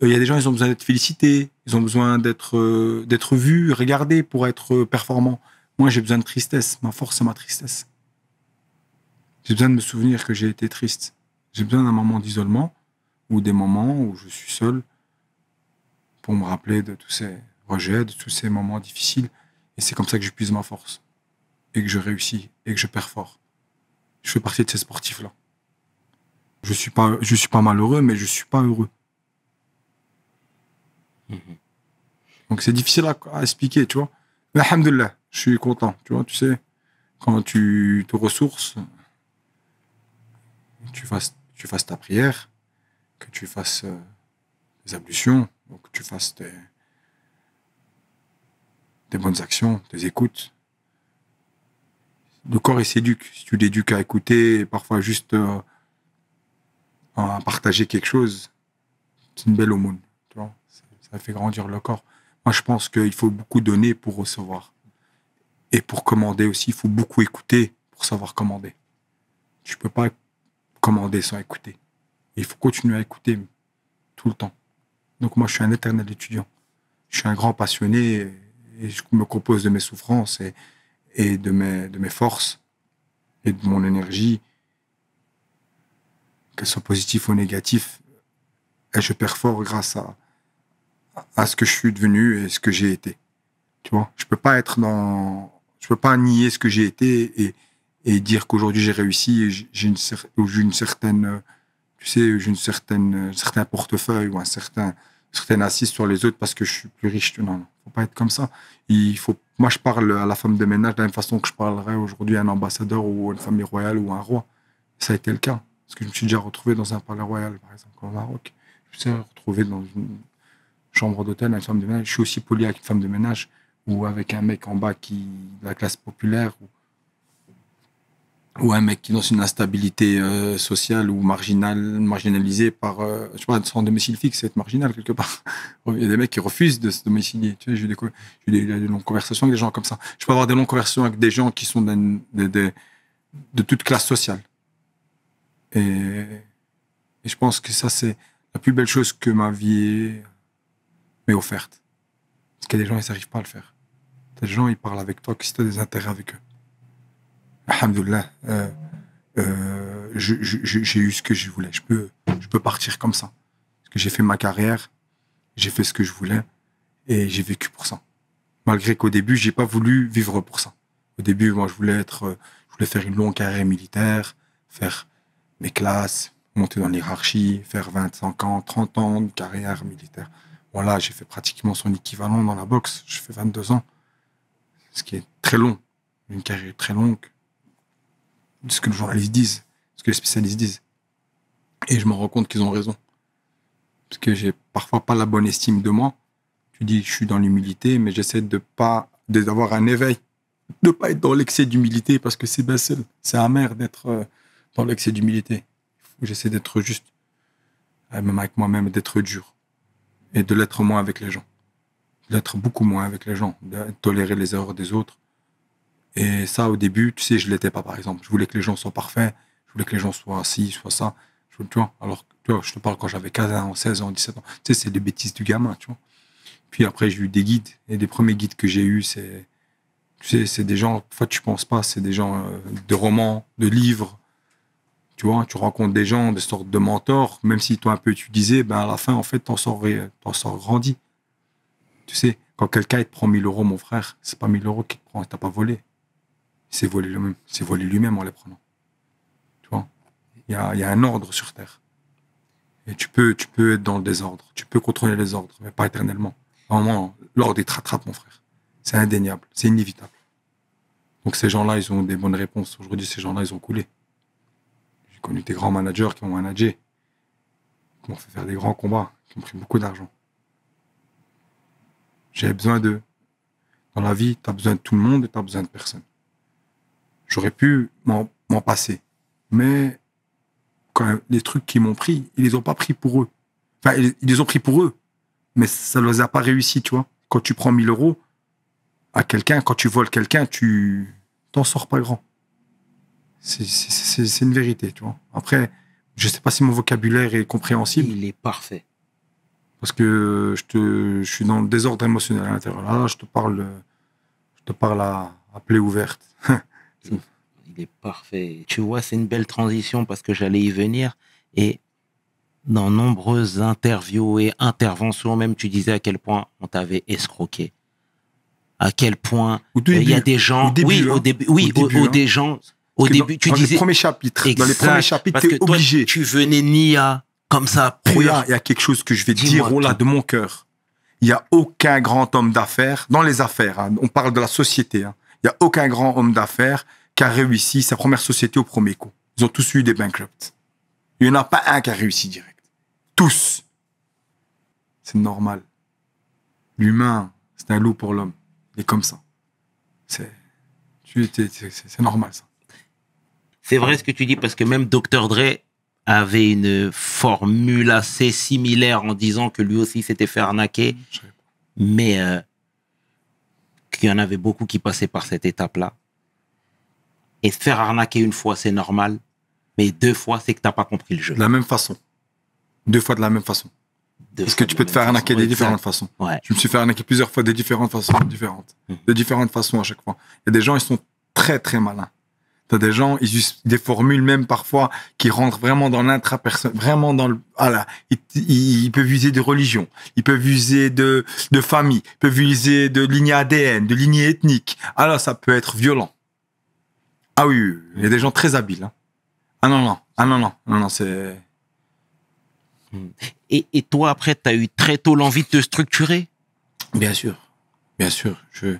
euh, il y a des gens, ils ont besoin d'être félicités, ils ont besoin d'être, euh, d'être vus, regardés pour être performants. Moi, j'ai besoin de tristesse. Ma force, c'est ma tristesse. J'ai besoin de me souvenir que j'ai été triste. J'ai besoin d'un moment d'isolement ou des moments où je suis seul pour me rappeler de tous ces rejets, de tous ces moments difficiles. Et c'est comme ça que j'épuise ma force et que je réussis et que je perds fort. Je fais partie de ces sportifs-là. Je suis pas, je suis pas malheureux, mais je suis pas heureux. Mhm. Donc c'est difficile à, expliquer, tu vois. Mais je suis content, tu vois, tu sais. Quand tu te ressources, tu vas tu fasses ta prière, que tu fasses euh, des ablutions, que tu fasses des, bonnes actions, des écoutes. Le corps, est s'éduque. Si tu l'éduques à écouter, parfois juste euh, à partager quelque chose, c'est une belle aumône. Tu vois ça, fait grandir le corps. Moi, je pense qu'il faut beaucoup donner pour recevoir. Et pour commander aussi, il faut beaucoup écouter pour savoir commander. Tu peux pas sans écouter. il faut continuer à écouter tout le temps. Donc moi, je suis un éternel étudiant. Je suis un grand passionné et je me compose de mes souffrances et, de, mes, de mes forces et de mon énergie, qu'elles soient positives ou négatives. Et je perfore grâce à, à ce que je suis devenu et ce que j'ai été. Tu vois, je peux pas être dans, je peux pas nier ce que j'ai été et, et dire qu'aujourd'hui j'ai réussi et j'ai une, une, certaine, euh, tu sais, j'ai une certaine, euh, certain portefeuille ou un certain, certaine assise sur les autres parce que je suis plus riche. Non, non, faut pas être comme ça. Il faut, moi, je parle à la femme de ménage de la même façon que je parlerais aujourd'hui à un ambassadeur ou à une famille royale ou à un roi. Ça a été le cas. Parce que je me suis déjà retrouvé dans un palais royal, par exemple, au Maroc. Je me suis retrouvé dans une chambre d'hôtel à une femme de ménage. Je suis aussi poli avec une femme de ménage ou avec un mec en bas qui, de la classe populaire ou un mec qui est dans une instabilité euh, sociale ou marginale, marginalisé par, euh, je sais pas, son domicile fixe, être marginal quelque part. Il y a des mecs qui refusent de se domicilier. Tu sais, j'ai eu des, des, des, longues conversations avec des gens comme ça. Je peux avoir des longues conversations avec des gens qui sont de de de toute classe sociale. Et, et je pense que ça, c'est la plus belle chose que ma vie m'est offerte. Parce qu'il y a des gens, ils n'arrivent pas à le faire. Des gens, ils parlent avec toi que si tu des intérêts avec eux. Alhamdulillah, euh, euh, j'ai eu ce que je voulais. Je peux, je peux partir comme ça. Parce que j'ai fait ma carrière, j'ai fait ce que je voulais et j'ai vécu pour ça. Malgré qu'au début, j'ai pas voulu vivre pour ça. Au début, moi, je voulais être, euh, je voulais faire une longue carrière militaire, faire mes classes, monter dans l'hierarchie, faire 25 ans, 30 ans de carrière militaire. Voilà, j'ai fait pratiquement son équivalent dans la boxe. Je fais 22 ans, ce qui est très long, une carrière très longue ce que les journalistes disent, ce que les spécialistes disent. Et je me rends compte qu'ils ont raison. Parce que j'ai parfois pas la bonne estime de moi. Tu dis, je suis dans l'humilité, mais j'essaie de pas, d'avoir un éveil, de pas être dans l'excès d'humilité parce que c'est bassel, c'est amer d'être euh, dans l'excès d'humilité. J'essaie d'être juste, euh, même avec moi-même, d'être dur et de l'être moins avec les gens, d'être beaucoup moins avec les gens, de tolérer les erreurs des autres et ça, au début, tu sais, je ne l'étais pas, par exemple. Je voulais que les gens soient parfaits. Je voulais que les gens soient ci, soient ça. alors, tu vois, je te parle quand j'avais 15 ans, 16 ans, 17 ans. Tu sais, c'est des bêtises du gamin, tu vois. Puis après, j'ai eu des guides. Et des premiers guides que j'ai eu c'est, tu sais, c'est des gens, tu ne penses pas, c'est des gens euh, de romans, de livres. Tu vois, tu rencontres des gens, des sortes de mentors, même si toi un peu disais ben à la fin, en fait, t'en sors, grandi. Tu sais, quand quelqu'un te prend 1000 euros, mon frère, c'est pas 1000 euros qu'il te prend, t'a pas volé. Il s'est volé lui-même, s'est lui-même en les prenant. Tu vois Il y a, un ordre sur Terre. Et tu peux, tu peux être dans le désordre. Tu peux contrôler les ordres, mais pas éternellement. Vraiment, l'ordre, il te rattrape, mon frère. C'est indéniable. C'est inévitable. Donc ces gens-là, ils ont des bonnes réponses. Aujourd'hui, ces gens-là, ils ont coulé. J'ai connu des grands managers qui ont managé, qui m'ont fait faire des grands combats, qui ont pris beaucoup d'argent. J'avais besoin d'eux. Dans la vie, tu as besoin de tout le monde et tu as besoin de personne. J'aurais pu m'en passer. Mais quand les trucs qui m'ont pris, ils les ont pas pris pour eux. Enfin, ils, les ont pris pour eux, mais ça ne les a pas réussi, tu vois. Quand tu prends 1000 euros à quelqu'un, quand tu voles quelqu'un, tu t'en sors pas grand. C'est une vérité, tu vois. Après, je sais pas si mon vocabulaire est compréhensible. Il est parfait. Parce que je, te, je suis dans le désordre émotionnel à l'intérieur. Là, ah, je te parle, je te parle à, à plaie ouverte. Il est parfait. Tu vois, c'est une belle transition parce que j'allais y venir. Et dans nombreuses interviews et interventions, même tu disais à quel point on t'avait escroqué. À quel point il y a des gens. Au début, oui, hein. au début, oui, au, début, hein. des gens. Au début, dans, tu disais. Les premiers chapitres, dans les premiers chapitres, parce es obligé. tu venais à comme ça. il y a quelque chose que je vais dire au oh là, de mon cœur. Il n'y a aucun grand homme d'affaires, dans les affaires, hein, on parle de la société, il n'y a aucun grand homme d'affaires qui a réussi sa première société au premier coup. Ils ont tous eu des bankrupts. Il n'y en a pas un qui a réussi direct. Tous. C'est normal. L'humain, c'est un loup pour l'homme. Il est comme ça. C'est, c'est normal, ça. C'est vrai ce que tu dis, parce que même Dr. Dre avait une formule assez similaire en disant que lui aussi s'était fait arnaquer, mais euh, qu'il y en avait beaucoup qui passaient par cette étape-là. Et se faire arnaquer une fois, c'est normal. Mais deux fois, c'est que tu n'as pas compris le jeu. De la même façon. Deux fois de la même façon. Est-ce que tu peux te faire arnaquer des différentes façons. Je me suis fait arnaquer plusieurs fois des différentes façons différentes. Mhm. De différentes façons à chaque fois. Il y a des gens, ils sont très très malins. a des gens, ils usent des formules même parfois qui rentrent vraiment dans l'intrapersonnel, vraiment dans le, ah ils, peuvent user de religion, ils peuvent user de, de famille, ils peuvent user de lignée ADN, de lignée ethnique. Alors, ah ça peut être violent. Ah oui, il y a des gens très habiles. Hein. Ah non, non, ah non, non, non, non, c'est. Hmm. Et, toi, après, tu as eu très tôt l'envie de te structurer Bien sûr, bien sûr. Je...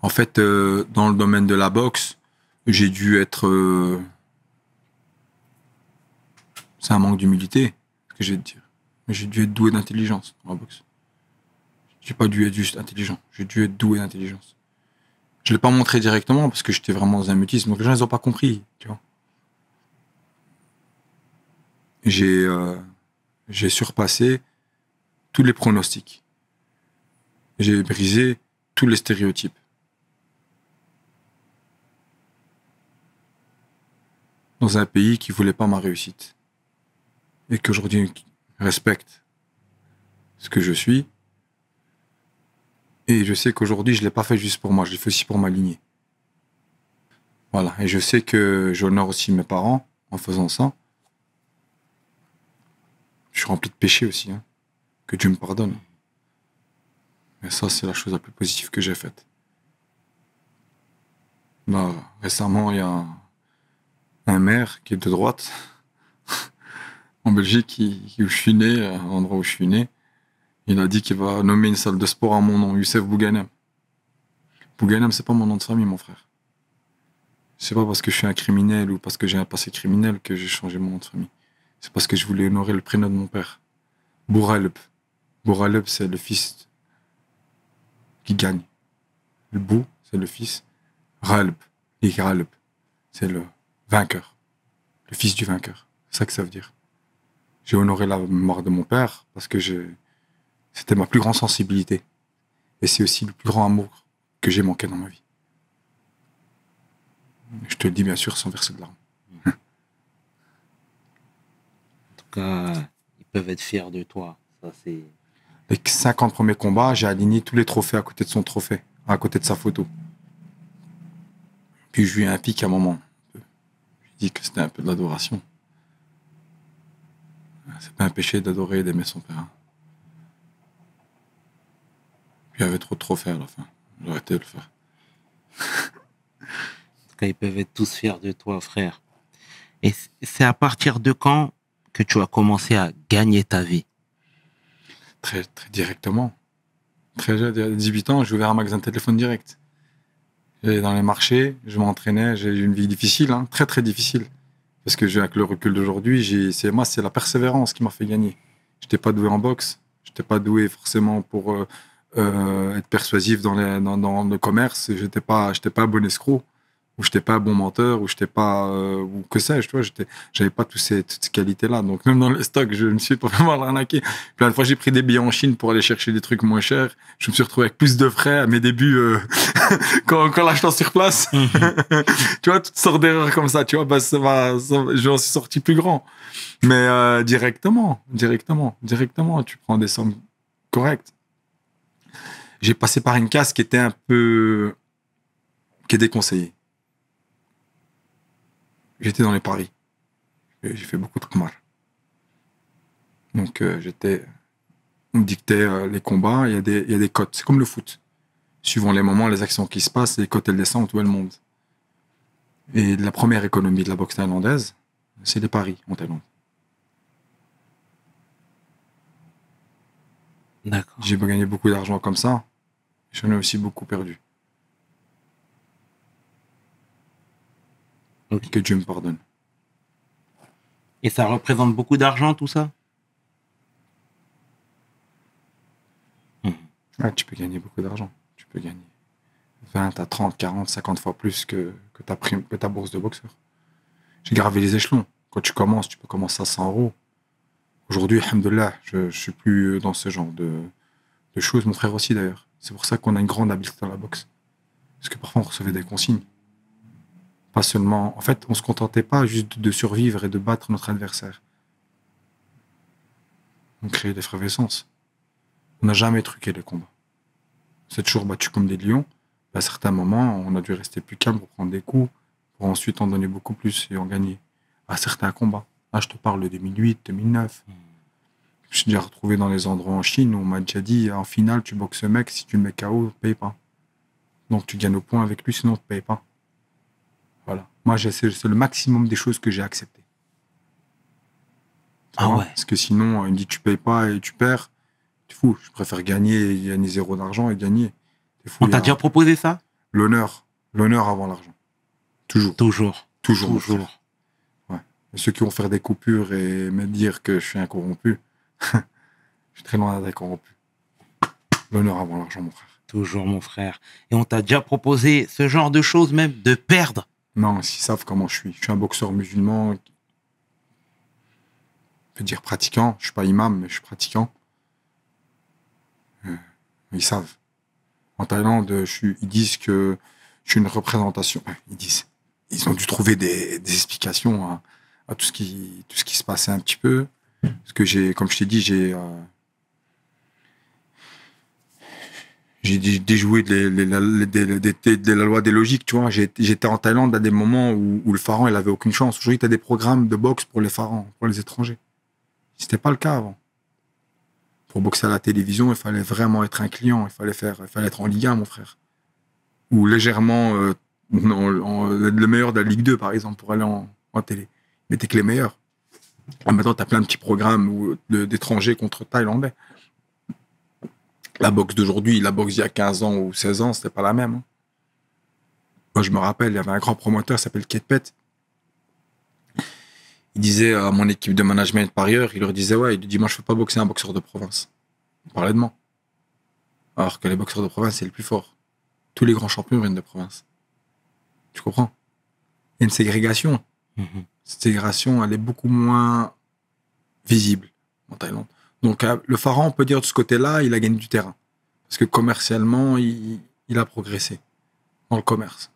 En fait, euh, dans le domaine de la boxe, j'ai dû être. Euh, c'est un manque d'humilité, ce que je vais te dire. Mais j'ai dû être doué d'intelligence en boxe. J'ai pas dû être juste intelligent, j'ai dû être doué d'intelligence. Je ne l'ai pas montré directement parce que j'étais vraiment dans un mutisme. Donc les gens, ils n'ont pas compris, tu vois. Euh, j'ai surpassé tous les pronostics. J'ai brisé tous les stéréotypes. Dans un pays qui ne voulait pas ma réussite. Et qu'aujourd'hui respecte ce que je suis et je sais qu'aujourd'hui, je ne l'ai pas fait juste pour moi, je l'ai fait aussi pour ma lignée. Voilà. Et je sais que j'honore aussi mes parents en faisant ça. Je suis rempli de péché aussi. Hein. Que Dieu me pardonne. Mais ça, c'est la chose la plus positive que j'ai faite. récemment, il y a un, maire qui est de droite en Belgique, qui, où je suis né, à l'endroit où je suis né, il a dit qu'il va nommer une salle de sport à mon nom, Youssef Bouganem. Bouganem, c'est pas mon nom de famille, mon frère. C'est pas parce que je suis un criminel ou parce que j'ai un passé criminel que j'ai changé mon nom de famille. C'est parce que je voulais honorer le prénom de mon père. Bouralp. Bouralp, c'est le fils qui gagne. Le Bou, c'est le fils. et c'est le vainqueur. Le fils du vainqueur. C'est ça que ça veut dire. J'ai honoré la mort de mon père parce que j'ai c'était ma plus grande sensibilité. Et c'est aussi le plus grand amour que j'ai manqué dans ma vie. Je te le dis bien sûr sans verser de larmes. Hmm. En tout cas, ils peuvent être fiers de toi. Ça, c'est... Les 50 premiers combats, j'ai aligné tous les trophées à côté de son trophée, à côté de sa photo. Puis je lui ai un pic à un moment. Je dis dit que c'était un peu de l'adoration. C'est pas un péché d'adorer et d'aimer son père. Il y avait trop de trophées à la fin. J'ai arrêté de le faire. ils peuvent être tous fiers de toi, frère. Et c'est à partir de quand que tu as commencé à gagner ta vie Très, très directement. Très jeune, a 18 ans, j'ai ouvert un magasin de téléphone direct. J'allais dans les marchés, je m'entraînais, j'ai eu une vie difficile, hein. très très difficile. Parce que avec le recul d'aujourd'hui, c'est moi, c'est la persévérance qui m'a fait gagner. Je n'étais pas doué en boxe, je n'étais pas doué forcément pour euh, euh, être persuasif dans, les, dans, dans le commerce. Je n'étais pas, pas bon escroc, ou je n'étais pas bon menteur, ou j'étais pas. Euh, ou que sais-je, tu vois, j'avais pas tous ces, toutes ces qualités-là. Donc, même dans le stock, je me suis pas vraiment arnaqué. Plein de fois, j'ai pris des billets en Chine pour aller chercher des trucs moins chers. Je me suis retrouvé avec plus de frais à mes débuts quand euh, quand, l'achetant sur place. Mhm. tu vois, toutes sortes d'erreurs comme ça, tu vois, bah, ça va, ça, j'en suis sorti plus grand. Mais directement, directement, directement, tu prends des sommes correctes j'ai passé par une case qui était un peu. qui est déconseillée. J'étais dans les paris. J'ai fait beaucoup de kumar. Donc, euh, j'étais. On dictait euh, les combats, il y, a des, il y a des cotes. C'est comme le foot. Suivant les moments, les actions qui se passent, les cotes, elles descendent, tout le monde. Et la première économie de la boxe thaïlandaise, c'est les paris en Thaïlande. J'ai gagné beaucoup d'argent comme ça. J'en ai aussi beaucoup perdu. Que Dieu me pardonne. Et ça représente beaucoup d'argent, tout ça hmm. Tu peux gagner beaucoup d'argent. Tu peux gagner 20 à 30, 40, 50 fois plus que, que, ta, prime, que ta bourse de boxeur. J'ai gravé les échelons. Quand tu commences, tu peux commencer à 100 euros. Aujourd'hui, alhamdoulilah, je ne suis plus dans ce genre de choses. Mon frère aussi, d'ailleurs. C'est pour ça qu'on a une grande habileté dans la boxe. Parce que parfois, on recevait des consignes. Pas seulement. En fait, on ne se contentait pas juste de survivre et de battre notre adversaire. On créait l'effervescence. On n'a jamais truqué les combats. On s'est toujours battu comme des lions. À certains moments, on a dû rester plus calme pour prendre des coups, pour ensuite en donner beaucoup plus et en gagner. À certains combats. Là, je te parle de 2008, 2009. Je suis déjà retrouvé dans les endroits en Chine où on m'a déjà dit en finale, tu boxes ce mec, si tu le mets KO, ne paye pas. Donc tu gagnes au point avec lui, sinon tu ne pas. Voilà. Moi, c'est le maximum des choses que j'ai acceptées. Ah ouais. Parce que sinon, euh, il me dit tu payes pas et tu perds. T'es fou. Je préfère gagner et gagner zéro d'argent et gagner. On ah, t'a hein. déjà proposé ça L'honneur. L'honneur avant l'argent. Toujours. Toujours. Toujours. Toujours. ceux qui vont faire des coupures et me dire que je suis incorrompu, je suis très loin d'être corrompu. à avant l'argent, mon frère. Toujours mon frère. Et on t'a déjà proposé ce genre de choses, même de perdre Non, ils savent comment je suis. Je suis un boxeur musulman, je veux dire pratiquant. Je suis pas imam, mais je suis pratiquant. Euh, ils savent. En Thaïlande, ils disent que je suis une représentation. Ils disent. Ils ont dû trouver des, explications à, à, tout, ce qui, tout ce qui se passait un petit peu. Parce que j'ai, comme je t'ai dit, j'ai euh, j'ai déjoué de, la loi des logiques, tu vois. J'étais en Thaïlande à des moments où, le pharaon, il avait aucune chance. Aujourd'hui, t'as des programmes de boxe pour les pharaons, pour les étrangers. C'était pas le cas avant. Pour boxer à la télévision, il fallait vraiment être un client, il fallait faire, fallait être en Ligue 1, mon frère. Ou légèrement euh, le meilleur de la Ligue 2, par exemple, pour aller en, en télé. Mais t'es que les meilleurs. Ah, maintenant, tu as plein de petits programmes d'étrangers contre Thaïlandais. La boxe d'aujourd'hui, la boxe d'il y a 15 ans ou 16 ans, c'était pas la même. Hein. Moi, je me rappelle, il y avait un grand promoteur qui s'appelle Ketpet. Il disait à mon équipe de management par il leur disait Ouais, il dit, je ne fais pas boxer un boxeur de province. On parlait de moi. Alors que les boxeurs de province, c'est le plus fort. Tous les grands champions viennent de province. Tu comprends Il y a une ségrégation. Mm-hmm cette intégration, elle est beaucoup moins visible en Thaïlande. Donc euh, le pharaon, on peut dire de ce côté-là, il a gagné du terrain. Parce que commercialement, il, a progressé dans le commerce.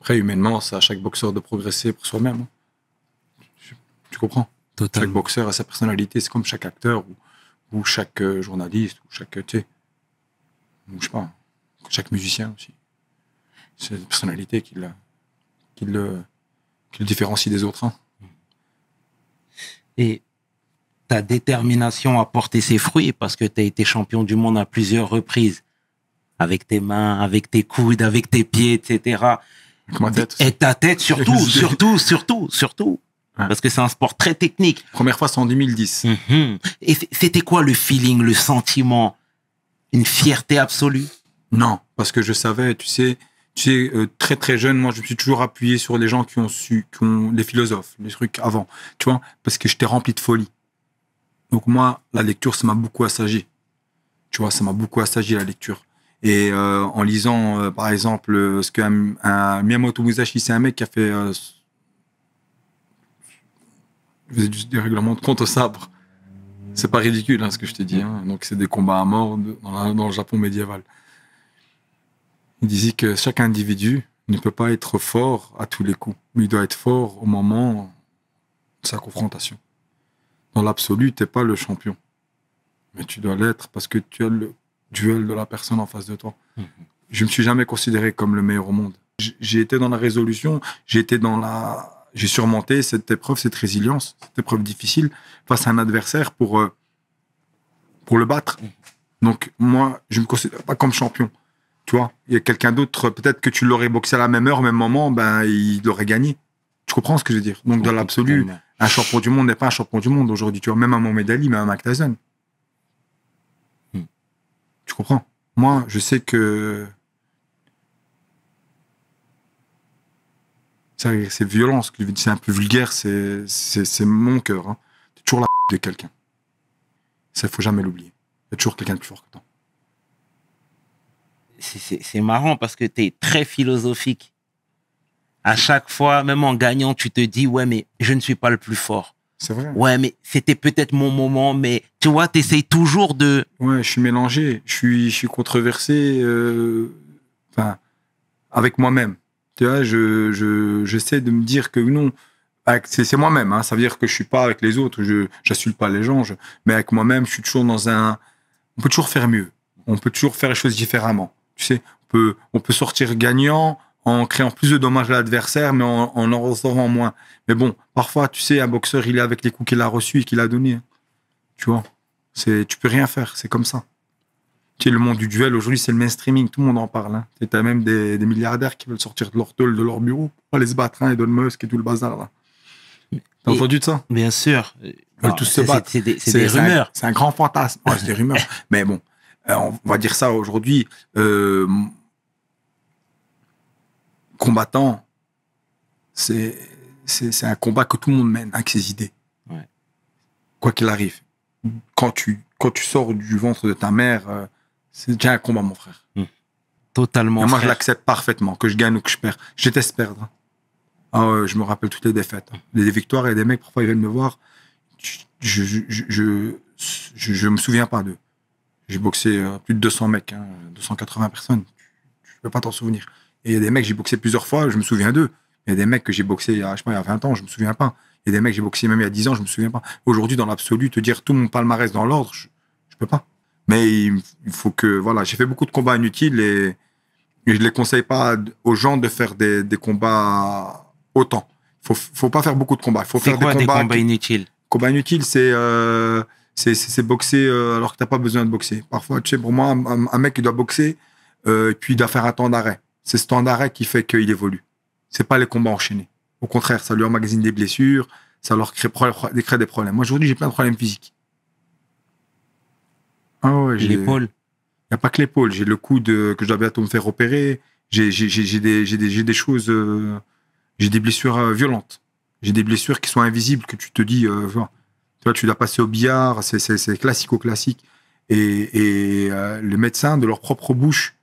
Après, humainement, c'est à chaque boxeur de progresser pour soi-même. Hein. Tu, comprends Totalement. Chaque boxeur a sa personnalité. C'est comme chaque acteur ou, ou chaque euh, journaliste ou chaque, tu sais, je sais pas, chaque musicien aussi. C'est la personnalité qu'il a. le qui le différencie des autres. Hein. Et ta détermination a porté ses fruits parce que tu as été champion du monde à plusieurs reprises. Avec tes mains, avec tes coudes, avec tes pieds, etc. Et ta tête surtout, surtout, surtout, surtout. Parce que c'est un sport très technique. Première fois, c'est en 2010. Mhm. Et c'était quoi le feeling, le sentiment Une fierté absolue Non, parce que je savais, tu sais, tu sais, euh, très très jeune, moi je me suis toujours appuyé sur les gens qui ont su, qui ont, les philosophes, les trucs avant, tu vois, parce que j'étais rempli de folie. Donc moi, la lecture, ça m'a beaucoup assagi. Tu vois, ça m'a beaucoup assagi la lecture. Et euh, en lisant, euh, par exemple, ce que un Miyamoto Musashi, c'est un mec qui a fait. je faisais des règlements de compte au sabre. C'est pas ridicule hein, ce que je t'ai dit. Hein. Donc c'est des combats à mort dans, dans, le Japon médiéval. Il disait que chaque individu ne peut pas être fort à tous les coups, il doit être fort au moment de sa confrontation. Dans l'absolu, tu n'es pas le champion, mais tu dois l'être parce que tu as le duel de la personne en face de toi. Mhm. Je ne me suis jamais considéré comme le meilleur au monde. J'ai été dans la résolution, j'ai dans la... J'ai surmonté cette épreuve, cette résilience, cette épreuve difficile face à un adversaire pour, euh, pour le battre. Mhm. Donc moi, je ne me considère pas comme champion. Tu vois, il y a quelqu'un d'autre, peut-être que tu l'aurais boxé à la même heure, au même moment, ben, il l'aurait gagné. Tu comprends ce que je veux dire Donc, dans l'absolu, un champion du monde n'est pas un champion du monde aujourd'hui. Tu vois, même un moment Ali, même un Mac hmm. Tu comprends Moi, je sais que. C'est violent, que c'est un peu vulgaire, c'est mon cœur. Hein. Tu es toujours la de quelqu'un. Ça, faut jamais l'oublier. Il y a toujours quelqu'un de plus fort que toi c'est marrant parce que tu es très philosophique. À chaque fois, même en gagnant, tu te dis, ouais, mais je ne suis pas le plus fort. C'est vrai. Ouais, mais c'était peut-être mon moment, mais tu vois, tu essayes toujours de. Ouais, je suis mélangé, je suis, je suis controversé, euh, avec moi-même. Tu vois, je, je, j'essaie de me dire que non, c'est, moi-même, hein. ça veut dire que je suis pas avec les autres, je n'insulte pas les gens, je, mais avec moi-même, je suis toujours dans un. On peut toujours faire mieux, on peut toujours faire les choses différemment. Tu sais, on peut, on peut sortir gagnant en créant plus de dommages à l'adversaire, mais en en, en moins. Mais bon, parfois, tu sais, un boxeur, il est avec les coups qu'il a reçus et qu'il a donnés. Hein. Tu vois, c'est, tu peux rien faire, c'est comme ça. Tu sais, le monde du duel, aujourd'hui, c'est le mainstreaming, tout le monde en parle. Hein. Tu as même des, milliardaires qui veulent sortir de leur tôle, de leur bureau, pour aller se battre, hein, Elon Musk et tout le bazar. là. T'as entendu de ça Bien sûr. Ils veulent tous ah, se battre. C'est des, rumeurs. C'est un grand fantasme. Ouais, c'est des rumeurs. Mais bon, euh, on va dire ça aujourd'hui, euh, combattant, c'est un combat que tout le monde mène avec ses idées. Quoi qu'il arrive. Mm. Quand tu, quand tu sors du ventre de ta mère, euh, c'est déjà un combat, mon frère. Mm. Totalement. moi, je l'accepte parfaitement, que je gagne ou que je perds. Je déteste perdre. Ah je me rappelle toutes les défaites. Les victoires, et des mecs, parfois, ils viennent me voir. Je, je, me souviens pas d'eux. J'ai boxé euh, plus de 200 mecs, 280 hein, personnes. Je peux pas t'en souvenir. Et il y a des mecs, j'ai boxé plusieurs fois, je me souviens d'eux. Il y a des mecs que j'ai boxé il y a, il y a 20 ans, je me souviens pas. Il y a des mecs que j'ai boxé même il y a 10 ans, je me souviens pas. Aujourd'hui, dans l'absolu, te dire tout mon palmarès dans l'ordre, je, ne peux pas. Mais il faut que, voilà, j'ai fait beaucoup de combats inutiles et, je ne les conseille pas aux gens de faire des, combats autant. Faut, faut pas faire beaucoup de combats. Faut faire quoi, des combats, des combats inutiles. Combats inutiles, c'est euh, c'est boxer euh, alors que t'as pas besoin de boxer. Parfois, tu sais, pour moi, un, mec, il doit boxer, et euh, puis il doit faire un temps d'arrêt. C'est ce temps d'arrêt qui fait qu'il évolue. C'est pas les combats enchaînés. Au contraire, ça lui emmagasine des blessures, ça leur crée, des problèmes. Moi, aujourd'hui, j'ai plein de problèmes physiques. Ah ouais, j'ai l'épaule. Il n'y a pas que l'épaule. J'ai le coude euh, que je dois bientôt me faire opérer. J'ai des, des, des, choses. j'ai des blessures violentes. J'ai des blessures qui sont invisibles que tu te dis. Euh, tu vois, tu dois passer au billard, c'est classico-classique. Et, et euh, les médecins, de leur propre bouche,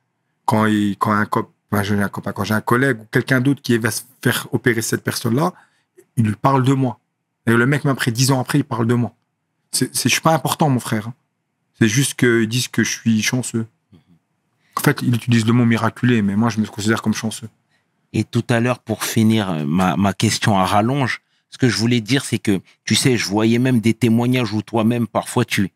quand, il quand un cop, j'ai un copain, quand j'ai un collègue ou quelqu'un d'autre qui va se faire opérer cette personne-là, il lui parle de moi. Et le mec, m'a après dix ans après, il parle de moi. C'est, je suis pas important, mon frère. Hein. C'est juste qu'ils disent que je suis chanceux. En fait, ils utilisent le mot miraculé, mais moi, je me considère comme chanceux. Et tout à l'heure, pour finir euh, ma, ma, question à rallonge, ce que je voulais dire, c'est que, tu sais, je voyais même des témoignages où toi-même, parfois, tu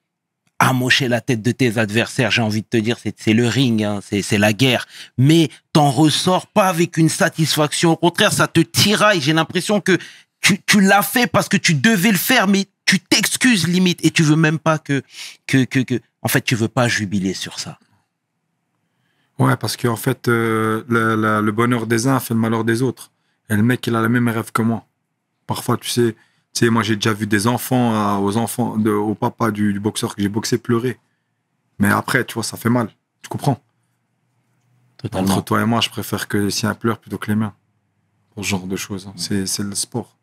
amochais la tête de tes adversaires. J'ai envie de te dire, c'est le ring, hein, c'est la guerre. Mais t'en ressors pas avec une satisfaction. Au contraire, ça te et J'ai l'impression que tu, l'as fait parce que tu devais le faire, mais tu t'excuses limite et tu veux même pas que, que, que, en fait, tu veux pas jubiler sur ça. Ouais, parce qu'en fait, euh, le bonheur des uns fait le malheur des autres. Et le mec, il a la même rêve que moi parfois, tu sais, tu moi, j'ai déjà vu des enfants, euh, aux enfants, au papa du, boxeur que j'ai boxé pleurer. Mais après, tu vois, ça fait mal. Tu comprends Entre toi et moi, je préfère que les siens pleurent plutôt que les mains. Pour ce genre de choses. Hein. C'est le sport.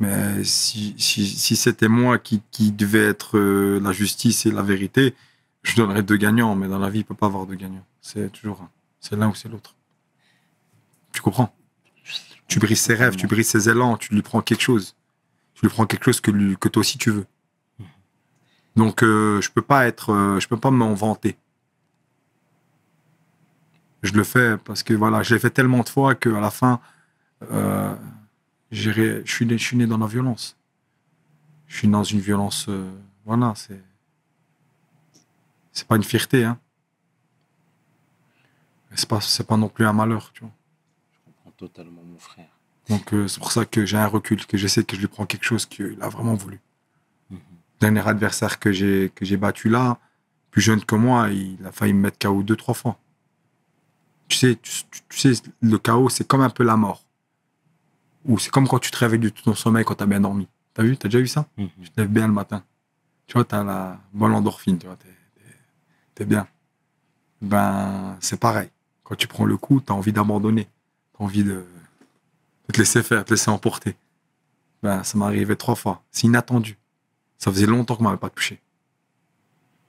Mais si, si, si c'était moi qui, qui, devais être euh, la justice et la vérité, je donnerais deux gagnants. Mais dans la vie, il ne peut pas avoir deux gagnants. C'est toujours C'est l'un ou c'est l'autre. Tu comprends tu brises ses rêves, tu brises ses élans, tu lui prends quelque chose. Tu lui prends quelque chose que, que toi aussi tu veux. Mhm. Donc euh, je peux pas être, euh, je peux pas m'en vanter. Je le fais parce que voilà, je l'ai fait tellement de fois que à la fin, euh, je suis né, dans la violence. Je suis dans une violence, euh, voilà, c'est c'est pas une fierté, hein. C'est pas, pas non plus un malheur, tu vois. Totalement, mon frère. Donc, euh, c'est pour ça que j'ai un recul, que je sais que je lui prends quelque chose qu'il a vraiment voulu. Mhm. Dernier adversaire que j'ai, que j'ai battu là, plus jeune que moi, il a failli me mettre KO deux, trois fois. Tu sais, tu, sais le KO, c'est comme un peu la mort. Ou c'est comme quand tu te réveilles de ton sommeil quand tu as bien dormi. T'as vu T'as déjà vu ça je mhm. Tu te lèves bien le matin. Tu vois, t'as la bonne endorphine, tu vois, t'es, es bien. Ben, c'est pareil. Quand tu prends le coup, tu as envie d'abandonner envie de, te laisser faire, de te laisser emporter. Ben, ça m'est arrivé trois fois. C'est inattendu. Ça faisait longtemps que m'avait pas touché.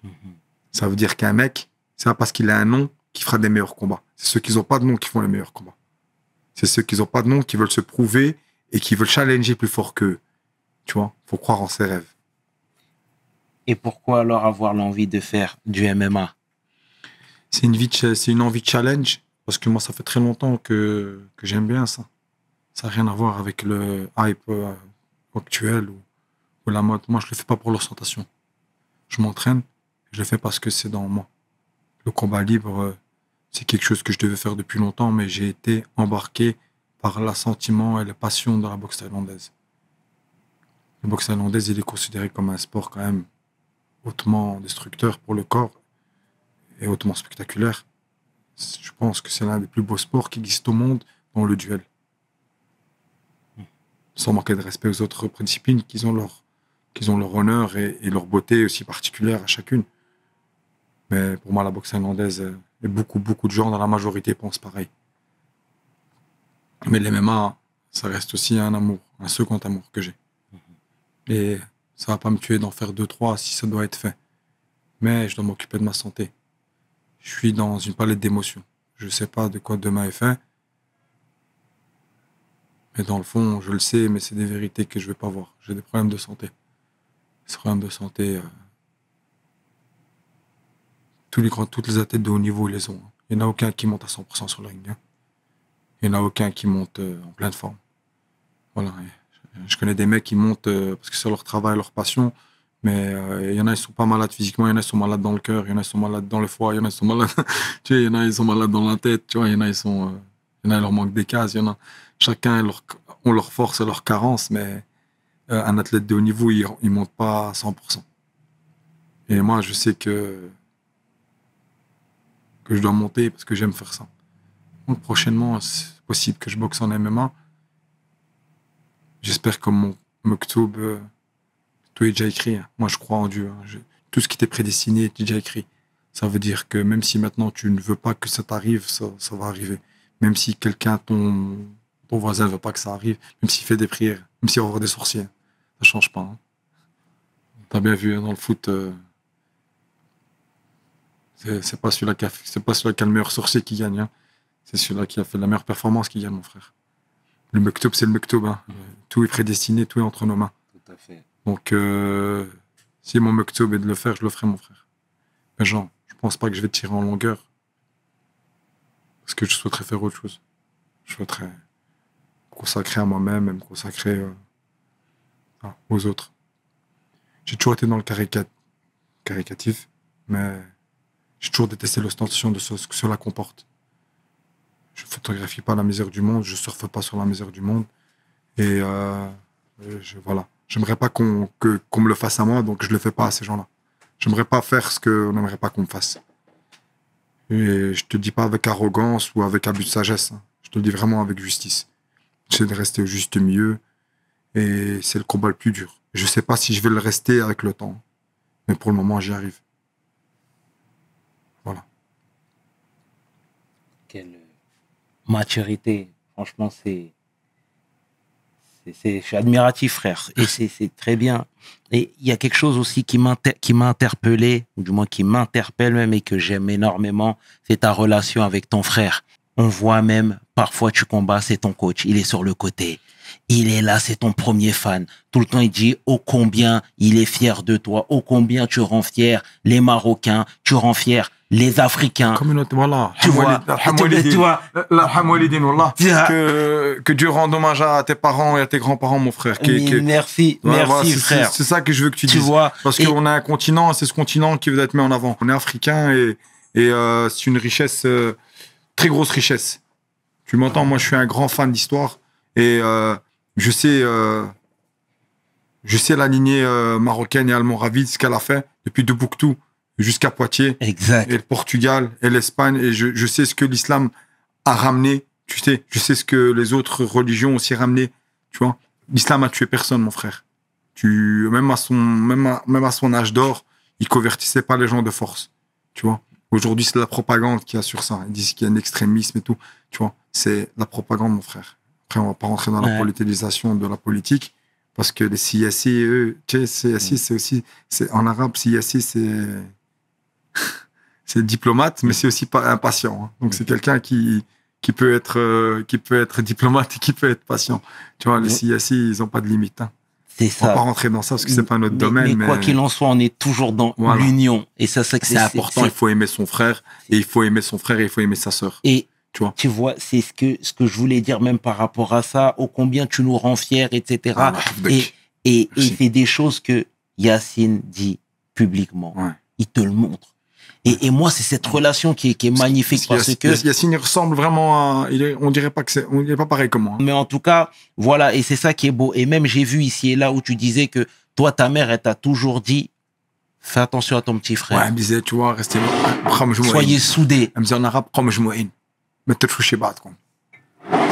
Mhm. Ça veut dire qu'un mec, c'est pas parce qu'il a un nom qu'il fera des meilleurs combats. C'est ceux qui n'ont pas de nom qui font les meilleurs combats. C'est ceux qui n'ont pas de nom qui veulent se prouver et qui veulent challenger plus fort qu'eux. Tu vois, faut croire en ses rêves. Et pourquoi alors avoir l'envie de faire du MMA C'est une, vie, une envie de challenge parce que moi, ça fait très longtemps que, j'aime bien ça. Ça n'a rien à voir avec le hype euh, actuel ou, la mode. Moi, je le fais pas pour l'orientation. Je m'entraîne, je le fais parce que c'est dans moi. Le combat libre, euh, c'est quelque chose que je devais faire depuis longtemps, mais j'ai été embarqué par l'assentiment et la passion de la boxe thaïlandaise. La boxe thaïlandaise, il est considéré comme un sport quand même hautement destructeur pour le corps et hautement spectaculaire je pense que c'est l'un des plus beaux sports qui existe au monde dans le duel. Sans manquer de respect aux autres disciplines qui ont leur, qui ont leur honneur et, leur beauté aussi particulière à chacune. Mais pour moi, la boxe irlandaise, euh, et beaucoup, beaucoup de gens dans la majorité pensent pareil. Mais les MMA, ça reste aussi un amour, un second amour que j'ai. Et ça ne va pas me tuer d'en faire deux, trois si ça doit être fait. Mais je dois m'occuper de ma santé je suis dans une palette d'émotions. Je ne sais pas de quoi demain est fait. Mais dans le fond, je le sais, mais c'est des vérités que je ne vais pas voir. J'ai des problèmes de santé. Ces problèmes de santé, euh, tous les toutes les athlètes de haut niveau, ils les ont. Il n'y en a aucun qui monte à 100% sur la ligne. Hein. Il n'y en a aucun qui monte euh, en pleine forme. Voilà. Je connais des mecs qui montent, euh, parce que c'est leur travail, leur passion, mais euh, il y en a, ils sont pas malades physiquement, il y en a, ils sont malades dans le cœur, il y en a, ils sont malades dans le foie, il y en a, ils sont malades. tu dans la tête, tu il y en a, ils sont. y en a, euh, leur manque des cases, il y en a. Chacun leur, ont leur force et leur carence, mais euh, un athlète de haut niveau, il ne monte pas à 100%. Et moi, je sais que, que je dois monter parce que j'aime faire ça. Donc, prochainement, c'est possible que je boxe en MMA. J'espère que mon octobre déjà écrit. Hein. Moi, je crois en Dieu. Hein. Tout ce qui t'est prédestiné est déjà écrit. Ça veut dire que même si maintenant tu ne veux pas que ça t'arrive, ça, va arriver. Même si quelqu'un, ton, ton voisin, ne veut pas que ça arrive, même s'il fait des prières, même s'il va des sorciers, ça change pas. Hein. Tu as bien vu dans le foot. Euh, c'est pas celui-là qui a c'est pas celui qui le meilleur sorcier qui gagne. C'est celui-là qui a fait la meilleure performance qui gagne, mon frère. Le mektoub, c'est le mektoub. Tout est prédestiné, tout est entre nos mains. Tout à fait. Donc, euh, si mon tu est de le faire, je le ferai, mon frère. Mais genre, je pense pas que je vais tirer en longueur. Parce que je souhaiterais faire autre chose. Je souhaiterais me consacrer à moi-même et me consacrer euh, aux autres. J'ai toujours été dans le caricat caricatif, mais j'ai toujours détesté l'ostentation de ce que cela comporte. Je photographie pas la misère du monde, je surfe pas sur la misère du monde. Et euh, je, voilà. J'aimerais pas qu'on me le fasse à moi, donc je le fais pas à ces gens-là. J'aimerais pas faire ce qu'on n'aimerait pas qu'on me fasse. Et je te dis pas avec arrogance ou avec abus de sagesse. Hein. Je te le dis vraiment avec justice. C'est de rester au juste milieu. Et c'est le combat le plus dur. Je sais pas si je vais le rester avec le temps. Mais pour le moment, j'y arrive. Voilà. Quelle maturité. Franchement, c'est je suis admiratif, frère. Et c'est très bien. Et il y a quelque chose aussi qui m'a interpellé, ou du moins qui m'interpelle même et que j'aime énormément, c'est ta relation avec ton frère. On voit même, parfois tu combats, c'est ton coach, il est sur le côté. Il est là, c'est ton premier fan. Tout le temps, il dit ô oh, combien il est fier de toi, ô oh, combien tu rends fier les Marocains, tu rends fier les Africains. voilà. Tu vois, tu vois. Que, Dieu rende hommage à tes parents et à tes grands-parents, mon frère. Merci, merci, frère. C'est ça que je veux que tu, tu dises. Vois, Parce qu'on a un continent, c'est ce continent qui veut être mis en avant. On est africain et, et euh, c'est une richesse, euh, très grosse richesse. Tu m'entends Moi, je suis un grand fan d'histoire et euh, je sais. je sais la lignée marocaine et allemand-ravide, ce qu'elle a fait depuis dubuc-tou jusqu'à Poitiers. Et le Portugal et l'Espagne. Et je, je, sais ce que l'islam a ramené. Tu sais, je sais ce que les autres religions ont aussi ramené. Tu vois, l'islam a tué personne, mon frère. Tu, même à son, même même à son âge d'or, il convertissait pas les gens de force. Tu vois. Aujourd'hui, c'est la propagande qui assure ça. Ils disent qu'il y a un extrémisme et tout. Tu vois, c'est la propagande, mon frère. Après, on va pas rentrer dans la politisation de la politique parce que les CIAC, eux, tu sais, c'est aussi, c'est en arabe, CIAC, c'est c'est diplomate, mais c'est aussi pas impatient. Hein. Donc c'est mm-hmm. quelqu'un qui qui peut être euh, qui peut être diplomate et qui peut être patient. Tu vois, les mm-hmm. CSI, ils ont pas de limite. Hein. C'est ça. On va pas rentrer dans ça parce que n'est pas notre domaine. Mais, quoi qu'il en soit, on est toujours dans l'union et ça, c'est c'est important. Il faut aimer son frère et il faut aimer son frère et il faut aimer sa sœur. Et tu vois, c'est ce que ce que je voulais dire même par rapport à ça. Au combien tu nous rends fiers, etc. Ah, et et, et fait des choses que Yacine dit publiquement. Il te le montre. Et, moi, c'est cette relation qui est, qui est magnifique parce, que Yassine, il ressemble vraiment à, on dirait pas que c'est, on n'est pas pareil comme moi. Mais en tout cas, voilà, et c'est ça qui est beau. Et même j'ai vu ici et là où tu disais que toi, ta mère, elle t'a toujours dit, fais attention à ton petit frère. Ouais, elle me disait, tu vois, restez, ah, soyez soudés. Elle me disait en arabe, comme je mais te C'est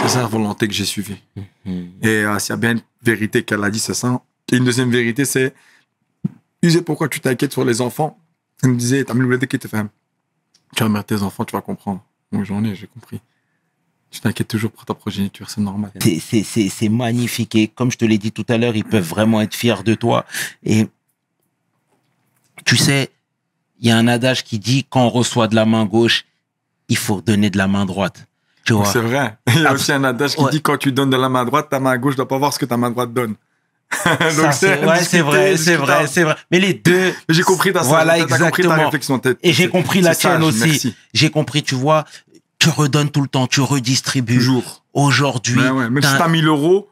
ça la volonté que j'ai suivie. Mhm. Et euh, y a bien une vérité qu'elle a dit, c'est ça. Et une deuxième vérité, c'est, tu pourquoi tu t'inquiètes sur les enfants elle me disait, t'as mis le qui Tu vas tes enfants, tu vas comprendre. j'en ai, j'ai compris. Tu t'inquiètes toujours pour ta progéniture, c'est normal. C'est magnifique. Et comme je te l'ai dit tout à l'heure, ils peuvent vraiment être fiers de toi. Et tu sais, il y a un adage qui dit quand on reçoit de la main gauche, il faut donner de la main droite. C'est vrai. Il y a aussi un adage qui dit quand tu donnes de la main droite, ta main gauche doit pas voir ce que ta main droite donne. Donc c'est ouais, c'est vrai, c'est vrai, c'est vrai. Mais les deux. J'ai compris ta voilà exactement. ta Et j'ai compris la tienne aussi. J'ai compris, tu vois, tu redonnes tout le temps, tu redistribues. Toujours. Aujourd'hui. Ben même si t'as 1000 euros,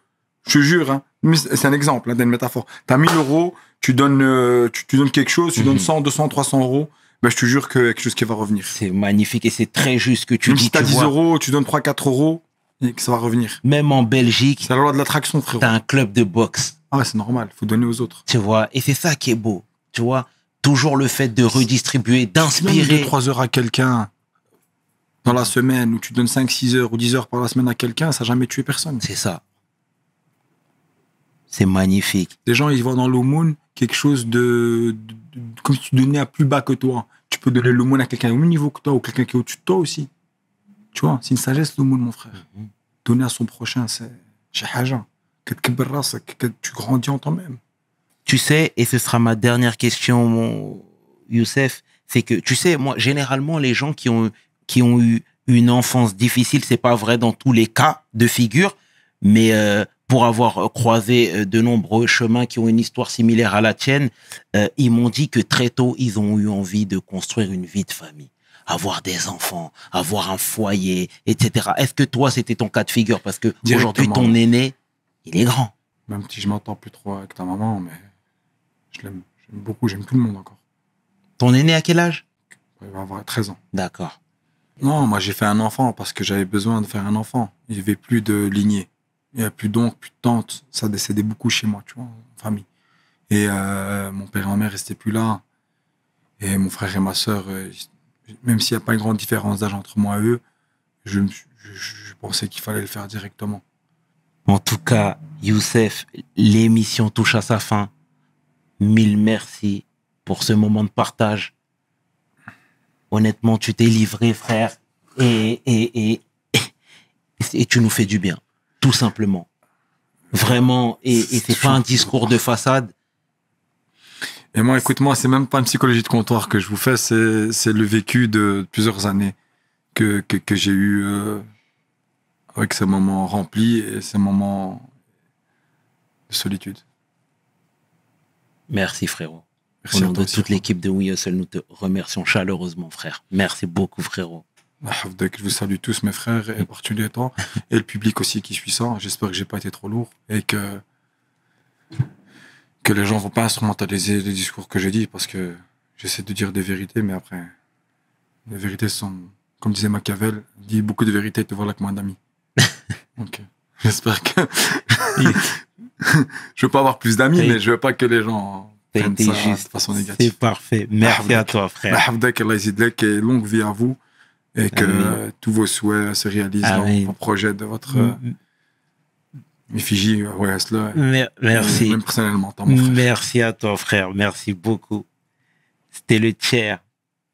je te jure, hein, c'est un exemple, hein, une métaphore. T'as 1000 euros, tu donnes, euh, tu, donnes quelque chose, tu donnes 100, 200, 300 euros. Ben, je te jure que quelque chose qui va revenir. C'est magnifique et c'est très juste que tu même dis. Si t'as 10 euros, tu donnes 3, 4 euros et que ça va revenir. Même en Belgique. C'est la loi de l'attraction, frérot. T'as un club de boxe ah, c'est normal, faut donner aux autres. Tu vois, et c'est ça qui est beau. Tu vois, toujours le fait de redistribuer, d'inspirer. 3 heures à quelqu'un dans la semaine, ou tu donnes 5, 6 heures ou 10 heures par la semaine à quelqu'un, ça n'a jamais tué personne. C'est ça. C'est magnifique. Les gens, ils voient dans l'aumône quelque chose de, Comme si tu donnais à plus bas que toi. Tu peux donner l'aumône à quelqu'un au même niveau que toi, ou quelqu'un qui est au-dessus de toi aussi. Tu vois, c'est une sagesse l'aumône, mon frère. Mm-hmm. Donner à son prochain, c'est. J'ai tu grandis en toi-même. Tu sais, et ce sera ma dernière question, Youssef, c'est que, tu sais, moi, généralement, les gens qui ont, qui ont eu une enfance difficile, c'est pas vrai dans tous les cas de figure, mais euh, pour avoir euh, croisé euh, de nombreux chemins qui ont une histoire similaire à la tienne, ils m'ont dit que très tôt, ils ont eu envie de construire une vie de famille, avoir des enfants, avoir un foyer, etc. Est-ce que toi, c'était ton cas de figure Parce que aujourd'hui, ton aîné, il est grand. Même si je m'entends plus trop avec ta maman, mais je l'aime. J'aime beaucoup, j'aime tout le monde encore. Ton aîné à quel âge Il va avoir 13 ans. D'accord. Non, moi j'ai fait un enfant parce que j'avais besoin de faire un enfant. Il n'y avait plus de lignée. Il n'y a plus d'oncle, plus de tante. Ça décédait beaucoup chez moi, tu vois, en famille. Et euh, mon père et ma mère restaient plus là. Et mon frère et ma soeur, euh, même s'il n'y a pas une grande différence d'âge entre moi et eux, je pensais qu'il fallait le faire directement. En tout cas, Youssef, l'émission touche à sa fin. Mille merci pour ce moment de partage. Honnêtement, tu t'es livré, frère, et, et, et, et, tu nous fais du bien, tout simplement. Vraiment, et, c'est pas un discours de façade. Et moi, écoute, moi, c'est même pas une psychologie de comptoir que je vous fais, c'est le vécu de plusieurs années que, que, j'ai eu. Euh avec que moment moments remplis et ces moments de solitude. Merci frérot. Au nom de toute l'équipe de We nous te remercions chaleureusement frère. Merci beaucoup frérot. Ah, je vous salue tous mes frères et temps et le public aussi qui suit ça. J'espère que j'ai pas été trop lourd et que que les gens vont pas instrumentaliser les discours que j'ai dit parce que j'essaie de dire des vérités, mais après les vérités sont, comme disait Machiavel, dit beaucoup de vérités te voilà comme un ami. ok. J'espère que. je veux pas avoir plus d'amis, mais je veux pas que les gens. C'est parfait. Merci à toi, frère. Et longue vie à vous. Et que tous vos souhaits se réalisent dans le projet de votre. Mm, Effigie, euh, euh, mm, euh, Merci. Même personnellement, Merci à toi, frère. Merci beaucoup. C'était le tiers.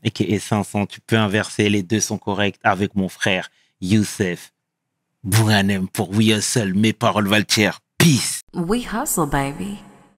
Et qui est 500. Tu peux inverser. Les deux sont corrects avec mon frère, Youssef. Bouranem pour We Hustle, mes paroles valent Peace. We hustle, baby.